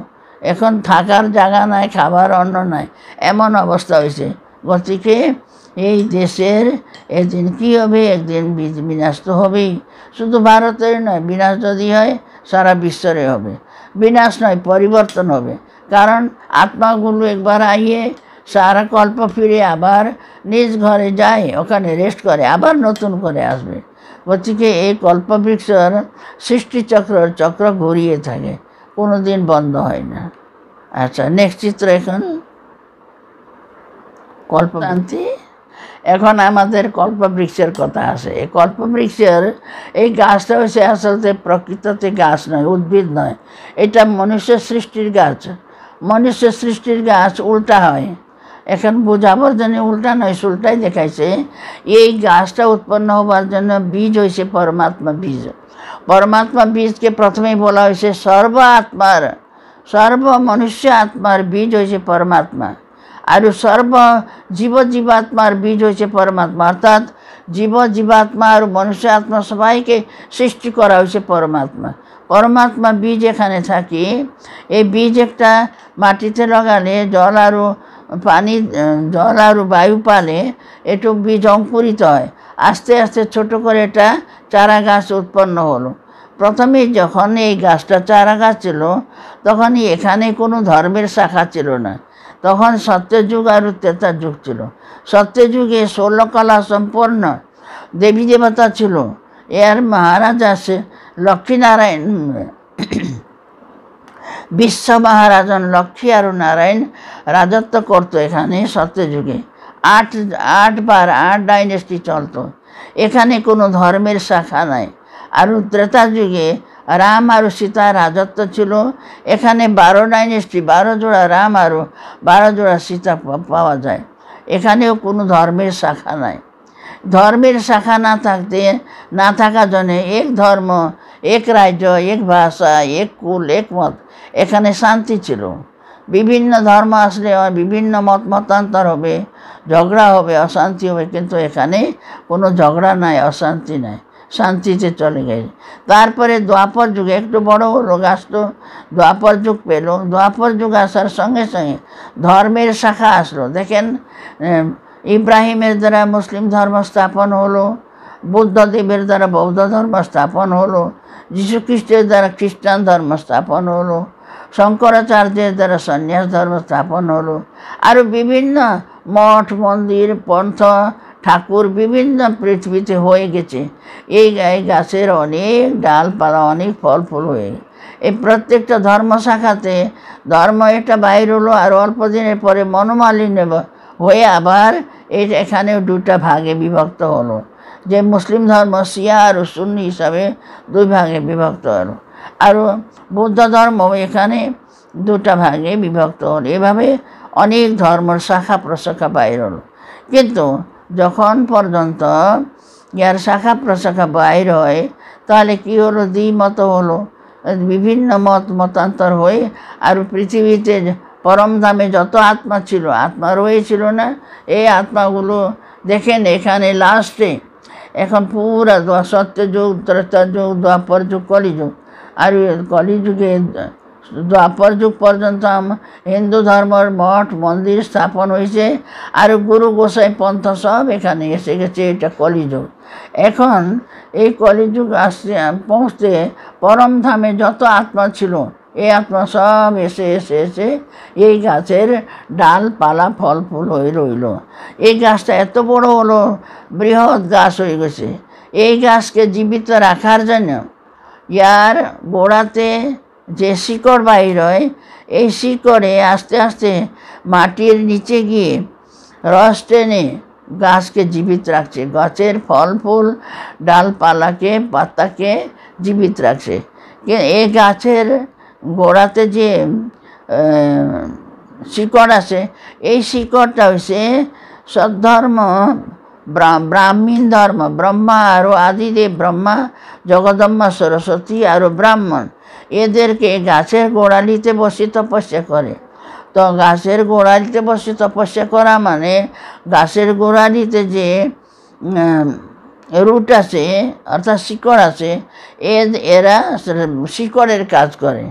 এখন থাকার জায়গা নাই খাবার অন্ন নাই এমন অবস্থা হয়েছে গতিকে এই দেশের একদিন কী হবে একদিন বিনাশ তো হবেই শুধু ভারতের নয় বিনাশ যদি হয় সারা বিশ্বরে হবে বিনাশ নয় পরিবর্তন হবে কারণ আত্মাগুলো একবার আইয়ে সারা কল্প ফিরে আবার নিজ ঘরে যায় ওখানে রেস্ট করে আবার নতুন করে আসবে গতিকে এই কল্পবৃক্ষর সৃষ্টিচক্র চক্র ঘুরিয়ে থাকে কোনো দিন বন্ধ হয় না আচ্ছা নেক্সট চিত্র এখন কল্পকান্তি এখন আমাদের কল্পবৃক্ষের কথা আসে এই কল্পবৃক্ষের এই গাছটা হচ্ছে আসলে প্রকৃততে গাছ নয় উদ্ভিদ নয় এটা মনুষ্য সৃষ্টির গাছ মনুষ্য সৃষ্টির গাছ উল্টা হয় এখন বোঝাবার জন্য উল্টা নয় সুলটাই দেখাইছে এই গাছটা উৎপন্ন হবার জন্য বীজ হয়েছে পরমাত্মা বীজ পরমাত্মা বীজকে প্রথমেই বলা হয়েছে সর্ব আত্মার সর্ব মনুষ্য আত্মার বীজ হয়েছে পরমাত্মা আর সর্ব জীব জীবাত্মার বীজ হয়েছে পরমাত্মা অর্থাৎ জীব জীবাত্মা আর মনুষ্য আত্মা সবাইকে সৃষ্টি করা হয়েছে পরমাত্মা পরমাত্মা বীজ এখানে থাকি এই বীজ একটা মাটিতে লাগালে জল আর পানি জল আর বায়ু পালে এটু বীজ অঙ্কুরিত হয় আস্তে আস্তে ছোট করে এটা চারা গাছ উৎপন্ন হলো প্রথমে যখন এই গাছটা চারা গাছ ছিল তখন এখানে কোনো ধর্মের শাখা ছিল না তখন সত্যযুগ আর ত্রেতা যুগ ছিল সত্যযুগে ষোলকলা সম্পন্ন দেবী দেবতা ছিল এর মহারাজ আছে লক্ষ্মীনারায়ণ বিশ্ব মহারাজন লক্ষ্মী আর নারায়ণ রাজত্ব করতো এখানে সত্যযুগে আট আটবার আট ডাইনেস্টি চলতো এখানে কোনো ধর্মের শাখা নাই আর ত্রেতা যুগে রাম আর সীতা রাজত্ব ছিল এখানে বারো ডাইনেস্টি বারো জোড়া রাম আর বারো জোড়া সীতা পাওয়া যায় এখানেও কোনো ধর্মের শাখা নাই ধর্মের শাখা না থাকতে না থাকা জন্যে এক ধর্ম এক রাজ্য এক ভাষা এক কুল এক মত এখানে শান্তি ছিল বিভিন্ন ধর্ম আসলে বিভিন্ন মত মতান্তর হবে ঝগড়া হবে অশান্তি হবে কিন্তু এখানে কোনো ঝগড়া নাই অশান্তি নাই শান্তিতে চলে গেছে তারপরে দ্বাপর যুগে একটু বড় রোগ আসতো দ্বাপর যুগ পেল দ্বাপর যুগ আসার সঙ্গে সঙ্গে ধর্মের শাখা আসলো দেখেন ইব্রাহিমের দ্বারা মুসলিম ধর্ম স্থাপন হলো বুদ্ধদেবের দ্বারা বৌদ্ধ ধর্ম স্থাপন হলো খ্রিস্টের দ্বারা খ্রিস্টান ধর্ম স্থাপন হলো শঙ্করাচার্যের দ্বারা সন্ন্যাস ধর্ম স্থাপন হলো আরও বিভিন্ন মঠ মন্দির পন্থ ঠাকুর বিভিন্ন পৃথিবীতে হয়ে গেছে এই গায়ে গাছের অনেক ডালপালা অনেক ফল ফুল হয়ে এই প্রত্যেকটা ধর্ম শাখাতে ধর্ম এটা বাইর হলো আর অল্প দিনের পরে মনোমালিন্য হয়ে আবার এই এখানেও দুটা ভাগে বিভক্ত হলো যে মুসলিম ধর্ম শিয়া আর সুন্নি হিসাবে দুই ভাগে বিভক্ত হলো আর বৌদ্ধ ধর্ম এখানে দুটা ভাগে বিভক্ত হলো এভাবে অনেক ধর্মর শাখা প্রশাখা বাইর হলো কিন্তু যখন পর্যন্ত ইয়ার শাখা প্রশাখা বাইর হয় তাহলে কী হলো দ্বি মত হলো বিভিন্ন মত মতান্তর হয়ে আর পৃথিবীতে পরম দামে যত আত্মা ছিল আত্মা রয়েছিল না এই আত্মাগুলো দেখেন এখানে লাস্টে এখন পুরা সত্য যুগ ত্রেতা যুগ দ্বাপর যুগ কলিযুগ আর কলিযুগে দ্বাপর যুগ পর্যন্ত হিন্দু ধর্মর মঠ মন্দির স্থাপন হয়েছে আর গুরু গোসাই পন্থ সব এখানে এসে গেছে এটা কলিযুগ এখন এই কলিযুগ আসতে পৌঁছতে পরম ধামে যত আত্মা ছিল এই আত্মা সব এসে এসে এসে এই গাছের ডাল পালা ফল ফুল হয়ে রইল এই গাছটা এত বড় হলো বৃহৎ গাছ হয়ে গেছে এই গাছকে জীবিত রাখার জন্য ইয়ার গোড়াতে যে শিকড় হয় এই শিকড়ে আস্তে আস্তে মাটির নিচে গিয়ে রস টেনে গাছকে জীবিত রাখছে গাছের ফল ফুল ডালপালাকে পাতাকে জীবিত রাখছে এই গাছের গোড়াতে যে শিকড় আছে এই শিকড়টা হচ্ছে সদ্ধর্ম ব্রাহ্মীণ ধর্ম ব্রহ্মা আর আদিদেৱ ব্রহ্মা জগদম্মা সরস্বতী আর ব্রাহ্মণ এদেরকে গাছের গোড়ালিতে বসে তপস্যা করে তো গাছের গোড়ালিতে বসে তপস্যা করা মানে গাছের গোড়ালিতে যে রুট আছে অর্থাৎ শিকড় আছে এ এরা শিকড়ের কাজ করে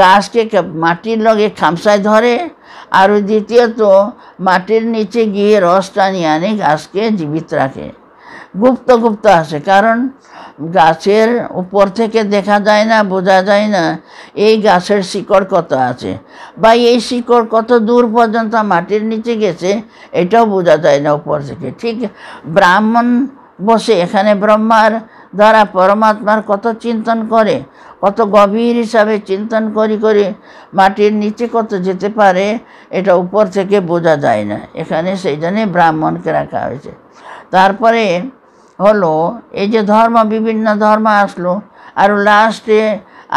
গাছকে মাটির লগে খামসায় ধরে আর দ্বিতীয়ত মাটির নিচে গিয়ে রস টানিয়ে আনে গাছকে জীবিত রাখে গুপ্ত গুপ্ত আছে কারণ গাছের উপর থেকে দেখা যায় না বোঝা যায় না এই গাছের শিকড় কত আছে বা এই শিকড় কত দূর পর্যন্ত মাটির নিচে গেছে এটাও বোঝা যায় না উপর থেকে ঠিক ব্রাহ্মণ বসে এখানে ব্রহ্মার যারা পরমাত্মার কত চিন্তন করে কত গভীর হিসাবে চিন্তন করি করে মাটির নিচে কত যেতে পারে এটা উপর থেকে বোঝা যায় না এখানে সেই জন্যে ব্রাহ্মণকে রাখা হয়েছে তারপরে হলো এই যে ধর্ম বিভিন্ন ধর্ম আসলো আর লাস্টে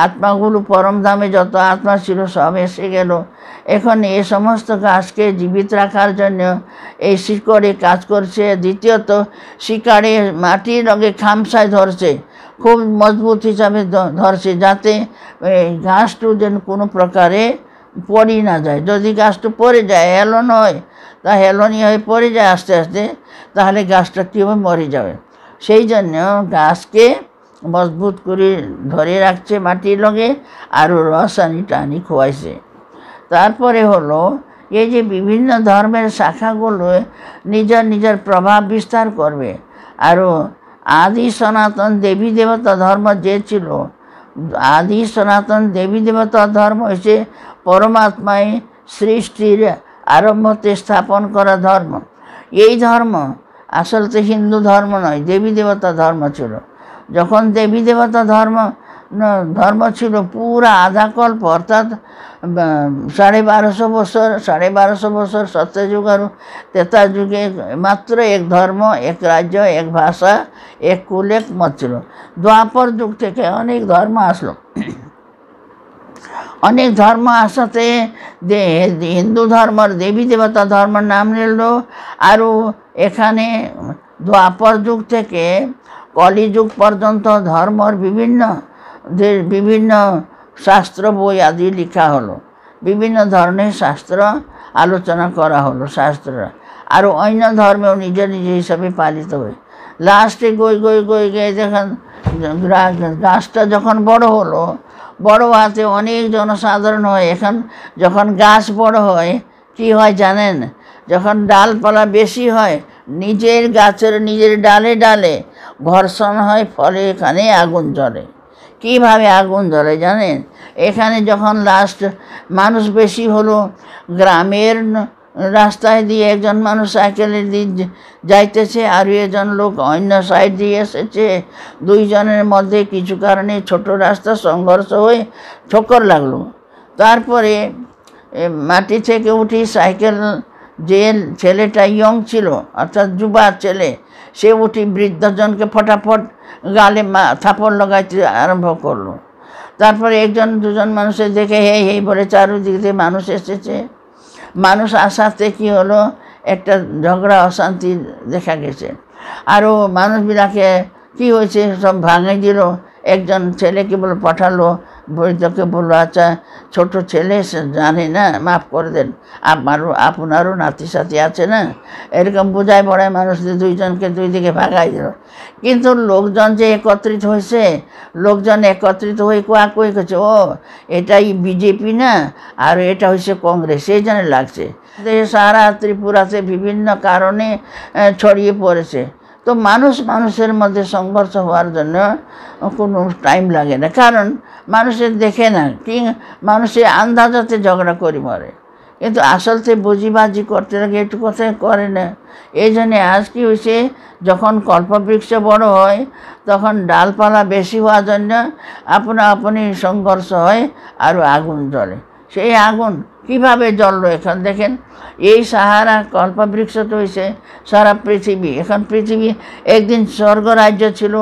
আত্মাগুলো পরম দামে যত আত্মা ছিল সব এসে গেল এখন এই সমস্ত গাছকে জীবিত রাখার জন্য এই শিকড়ে কাজ করছে দ্বিতীয়ত শিকারে মাটির রঙে খামসায় ধরছে খুব মজবুত হিসাবে ধরছে যাতে গাছটু যেন কোনো প্রকারে পড়ি না যায় যদি গাছটা পড়ে যায় হেলন হয় তা হেলনই হয়ে পড়ে যায় আস্তে আস্তে তাহলে গাছটা কীভাবে মরে যাবে সেই জন্য গাছকে মজবুত করে ধরে রাখছে মাটির লগে আরও রস আনি টানি খোয়াইছে তারপরে হলো এই যে বিভিন্ন ধর্মের শাখাগুলো নিজের নিজের প্রভাব বিস্তার করবে আরও আদি সনাতন দেবী দেবতা ধর্ম যে ছিল আদি সনাতন দেবী দেবতা ধর্ম হচ্ছে পরমাত্মায় সৃষ্টির আরম্ভতে স্থাপন করা ধর্ম এই ধর্ম আসলতে হিন্দু ধর্ম নয় দেবী দেবতা ধর্ম ছিল যখন দেবী দেবতা ধর্ম ধর্ম ছিল পুরা আধাকল্প অর্থাৎ সাড়ে বারোশো বছর সাড়ে বারোশো বছর সত্যযুগ আর তেতা যুগে মাত্র এক ধর্ম এক রাজ্য এক ভাষা এক কুল এক মত ছিল দোয়াপর যুগ থেকে অনেক ধর্ম আসলো অনেক ধর্ম আসাতে হিন্দু ধর্মর দেবী দেবতা ধর্মের নাম নিল আর এখানে দোয়াপর যুগ থেকে কলিযুগ পর্যন্ত ধর্মর বিভিন্ন যে বিভিন্ন শাস্ত্র বই আদি লেখা হলো বিভিন্ন ধরনের শাস্ত্র আলোচনা করা হলো শাস্ত্র আর অন্য ধর্মেও নিজে নিজে হিসাবে পালিত হয় লাস্টে গই গই গই গিয়ে যখন গাছটা যখন বড় হলো বড় হাতে অনেক জনসাধারণ হয় এখন যখন গাছ বড় হয় কি হয় জানেন যখন ডালপালা বেশি হয় নিজের গাছের নিজের ডালে ডালে ঘর্ষণ হয় ফলে এখানে আগুন জ্বলে কীভাবে আগুন ধরে জানেন এখানে যখন লাস্ট মানুষ বেশি হলো গ্রামের রাস্তায় দিয়ে একজন মানুষ সাইকেলে দিয়ে যাইতেছে আর একজন লোক অন্য সাইড দিয়ে এসেছে দুইজনের মধ্যে কিছু কারণে ছোট রাস্তা সংঘর্ষ হয়ে ঠোকর লাগলো তারপরে মাটি থেকে উঠি সাইকেল যে ছেলেটা ইয়ং ছিল অর্থাৎ যুবা ছেলে সে উঠি বৃদ্ধজনকে ফটাফট গালে থাপড় লগাইতে আরম্ভ করলো তারপরে একজন দুজন মানুষের দেখে হে হে বলে চারুদিক দিয়ে মানুষ এসেছে মানুষ আসাতে কি হলো একটা ঝগড়া অশান্তি দেখা গেছে আরও মানুষবিলাকে কি হয়েছে সব ভাঙে দিল একজন ছেলেকে বলে পাঠালো বৈদ্যকে বললো আচ্ছা ছোট ছেলে জানি না মাফ করে দেন আপনারও আপনারও নাতি সাথী আছে না এরকম বোঝায় পড়ায় যে দুইজনকে দুই দিকে ভাগাই দিল কিন্তু লোকজন যে একত্রিত হয়েছে লোকজন একত্রিত হয়ে কোয়া কই করছে ও এটাই বিজেপি না আর এটা হয়েছে কংগ্রেস এই জন্য লাগছে সারা ত্রিপুরাতে বিভিন্ন কারণে ছড়িয়ে পড়েছে তো মানুষ মানুষের মধ্যে সংঘর্ষ হওয়ার জন্য কোনো টাইম লাগে না কারণ মানুষের দেখে না কি মানুষের আন্দাজাতে ঝগড়া করি মরে কিন্তু আসলতে বুঝিবাজি করতে লাগে একটু কথা করে না এই জন্যে আজ কি হয়েছে যখন কল্পবৃক্ষ বড় হয় তখন ডালপালা বেশি হওয়ার জন্য আপনা আপনি সংঘর্ষ হয় আর আগুন জ্বলে সেই আগুন কিভাবে জ্বলল এখন দেখেন এই সাহারা কল্পবৃক্ষ তো হয়েছে সারা পৃথিবী এখন পৃথিবী একদিন স্বর্গ রাজ্য ছিল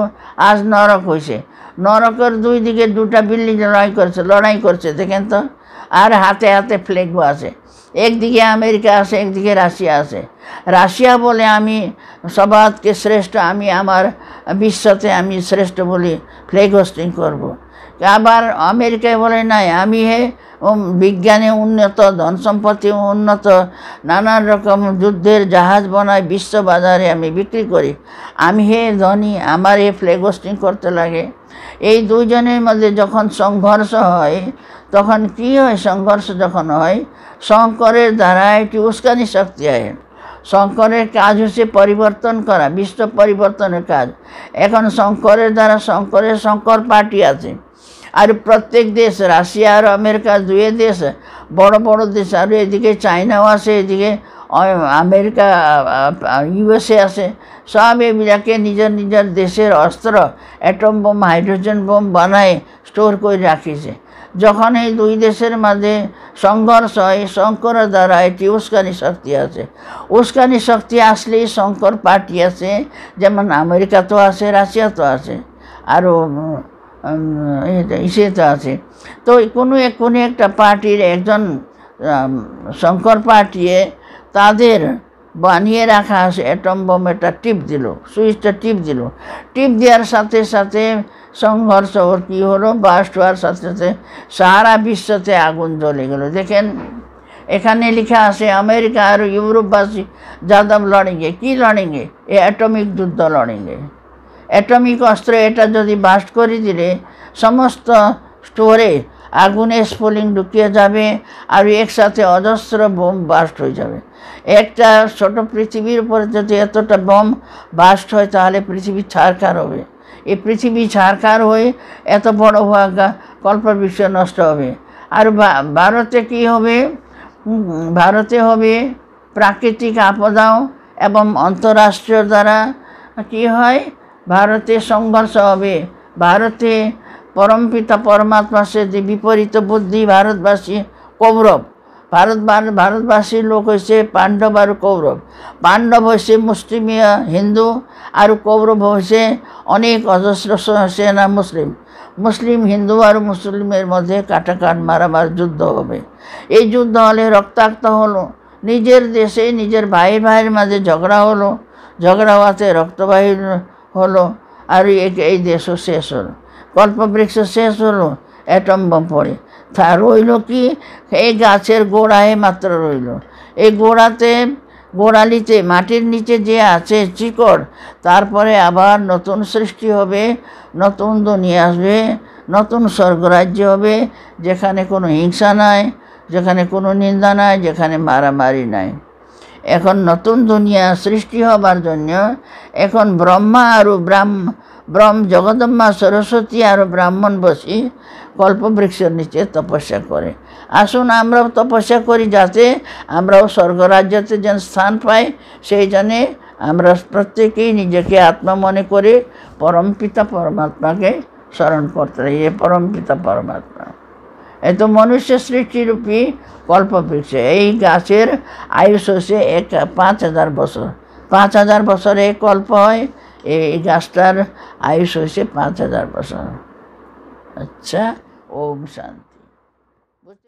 আজ নরক হয়েছে নরকের দুই দিকে দুটা বিল্ডিং লড়াই করছে লড়াই করছে দেখেন তো আর হাতে হাতে ফ্লেগও আছে একদিকে আমেরিকা আছে একদিকে রাশিয়া আছে রাশিয়া বলে আমি সবাতকে শ্রেষ্ঠ আমি আমার বিশ্বতে আমি শ্রেষ্ঠ বলি ফ্লেগ হোস্টিং করবো আবার আমেরিকায় বলে নাই আমি হে বিজ্ঞানে উন্নত ধন সম্পত্তি উন্নত নানান রকম যুদ্ধের জাহাজ বনাই বিশ্ব বাজারে আমি বিক্রি করি আমি হে ধনী আমার এ ফ্লেগোস্টিং করতে লাগে এই দুইজনের মধ্যে যখন সংঘর্ষ হয় তখন কি হয় সংঘর্ষ যখন হয় শঙ্করের দ্বারা একটি উস্কানি শক্তি আয় শঙ্করের কাজ হচ্ছে পরিবর্তন করা বিশ্ব পরিবর্তনের কাজ এখন শঙ্করের দ্বারা শঙ্করের শঙ্কর পার্টি আছে আর প্রত্যেক দেশ রাশিয়া আর আমেরিকা দুয়ে দেশ বড় বড় দেশ আর এদিকে চাইনাও আছে এদিকে আমেরিকা ইউএসএ আছে সব এইবিলাকে নিজৰ নিজৰ দেশের অস্ত্র এটম বোম হাইড্রোজেন বোম বানায় স্টোর করে রাখিছে যখন এই দুই দেশের মাঝে সংঘর্ষ হয় শঙ্কর দ্বারা একটি উস্কানি শক্তি আছে উস্কানি শক্তি আসলেই শঙ্কর পার্টি আছে যেমন আমেরিকা তো আছে রাশিয়া তো আছে আৰু ইসেতে আছে তো কোনো এক কোনো একটা পার্টির একজন শঙ্কর পার্টিয়ে তাদের বানিয়ে রাখা আছে অ্যাটম বম একটা টিপ দিল সুইচটা টিপ দিল টিপ দেওয়ার সাথে সাথে সংঘর্ষ ওর কী হলো বাস্ট হওয়ার সাথে সাথে সারা বিশ্বতে আগুন জ্বলে গেল দেখেন এখানে লেখা আছে আমেরিকা আর ইউরোপবাসী যাদব লড়েঙ্গে কী লড়েঙ্গে এ অ্যাটমিক যুদ্ধ লড়েঙ্গে অ্যাটমিক অস্ত্র এটা যদি বাস্ট করে দিলে সমস্ত স্টোরে আগুনে স্ফুলিং ঢুকিয়ে যাবে আর একসাথে অজস্র বোম বাস্ট হয়ে যাবে একটা ছোট পৃথিবীর উপরে যদি এতটা বোম বাস্ট হয় তাহলে পৃথিবী ছাড়খার হবে এই পৃথিবী ছাড়খার হয়ে এত বড় হওয়া কল্প বিশ্ব নষ্ট হবে আর ভারতে কি হবে ভারতে হবে প্রাকৃতিক আপদাও এবং অন্তরাষ্ট্রীয় দ্বারা কি হয় ভারতে সংঘর্ষ হবে ভারতে পরমপিতা সে যে বিপরীত বুদ্ধি ভারতবাসী কৌরব ভারত ভারতবাসীর লোক হয়েছে পাণ্ডব আর কৌরব পাণ্ডব হয়েছে মুসলিমীয় হিন্দু আর কৌরব হয়েছে অনেক অজস্র সেনা মুসলিম মুসলিম হিন্দু আর মুসলিমের মধ্যে কাটাকাট মারামার যুদ্ধ হবে এই যুদ্ধ হলে রক্তাক্ত হলো নিজের দেশে নিজের ভাই ভাইয়ের মাঝে ঝগড়া হলো ঝগড়া হওয়াতে রক্তবাহী হলো আর এই দেশও শেষ হলো কল্পবৃক্ষ শেষ হলো অ্যাটম বম পড়ে তা রইল কি এই গাছের গোড়ায় মাত্র রইল এই গোড়াতে গোড়ালিতে মাটির নিচে যে আছে চিকড় তারপরে আবার নতুন সৃষ্টি হবে নতুন দুনিয়া আসবে নতুন স্বর্গরাজ্য হবে যেখানে কোনো হিংসা নাই যেখানে কোনো নিন্দা নাই যেখানে মারামারি নাই এখন নতুন দুনিয়া সৃষ্টি হবার জন্য এখন ব্রহ্মা আর ব্রাহ্ম ব্রহ্ম জগদম্মা সরস্বতী আর ব্রাহ্মণ বসি কল্পবৃক্ষের নিচে তপস্যা করে আসুন আমরাও তপস্যা করি যাতে আমরাও স্বর্গরাজ্যতে যেন স্থান পাই সেই জন্যে আমরা প্রত্যেকেই নিজেকে আত্মা মনে করে পরমপিতা পরমাত্মাকে স্মরণ করতে এই পরমপিতা পরমাত্মা એ તો সৃষ্টিরূপী কল্প કલ્પવૃક્ષ এই গাছের আয়ুষ হচ্ছে এক পাঁচ হাজার বছর পাঁচ হাজার বছর এই কল্প হয় এই গাছটার আয়ুষ হয়েছে পাঁচ হাজার বছর আচ্ছা ওম শান্তি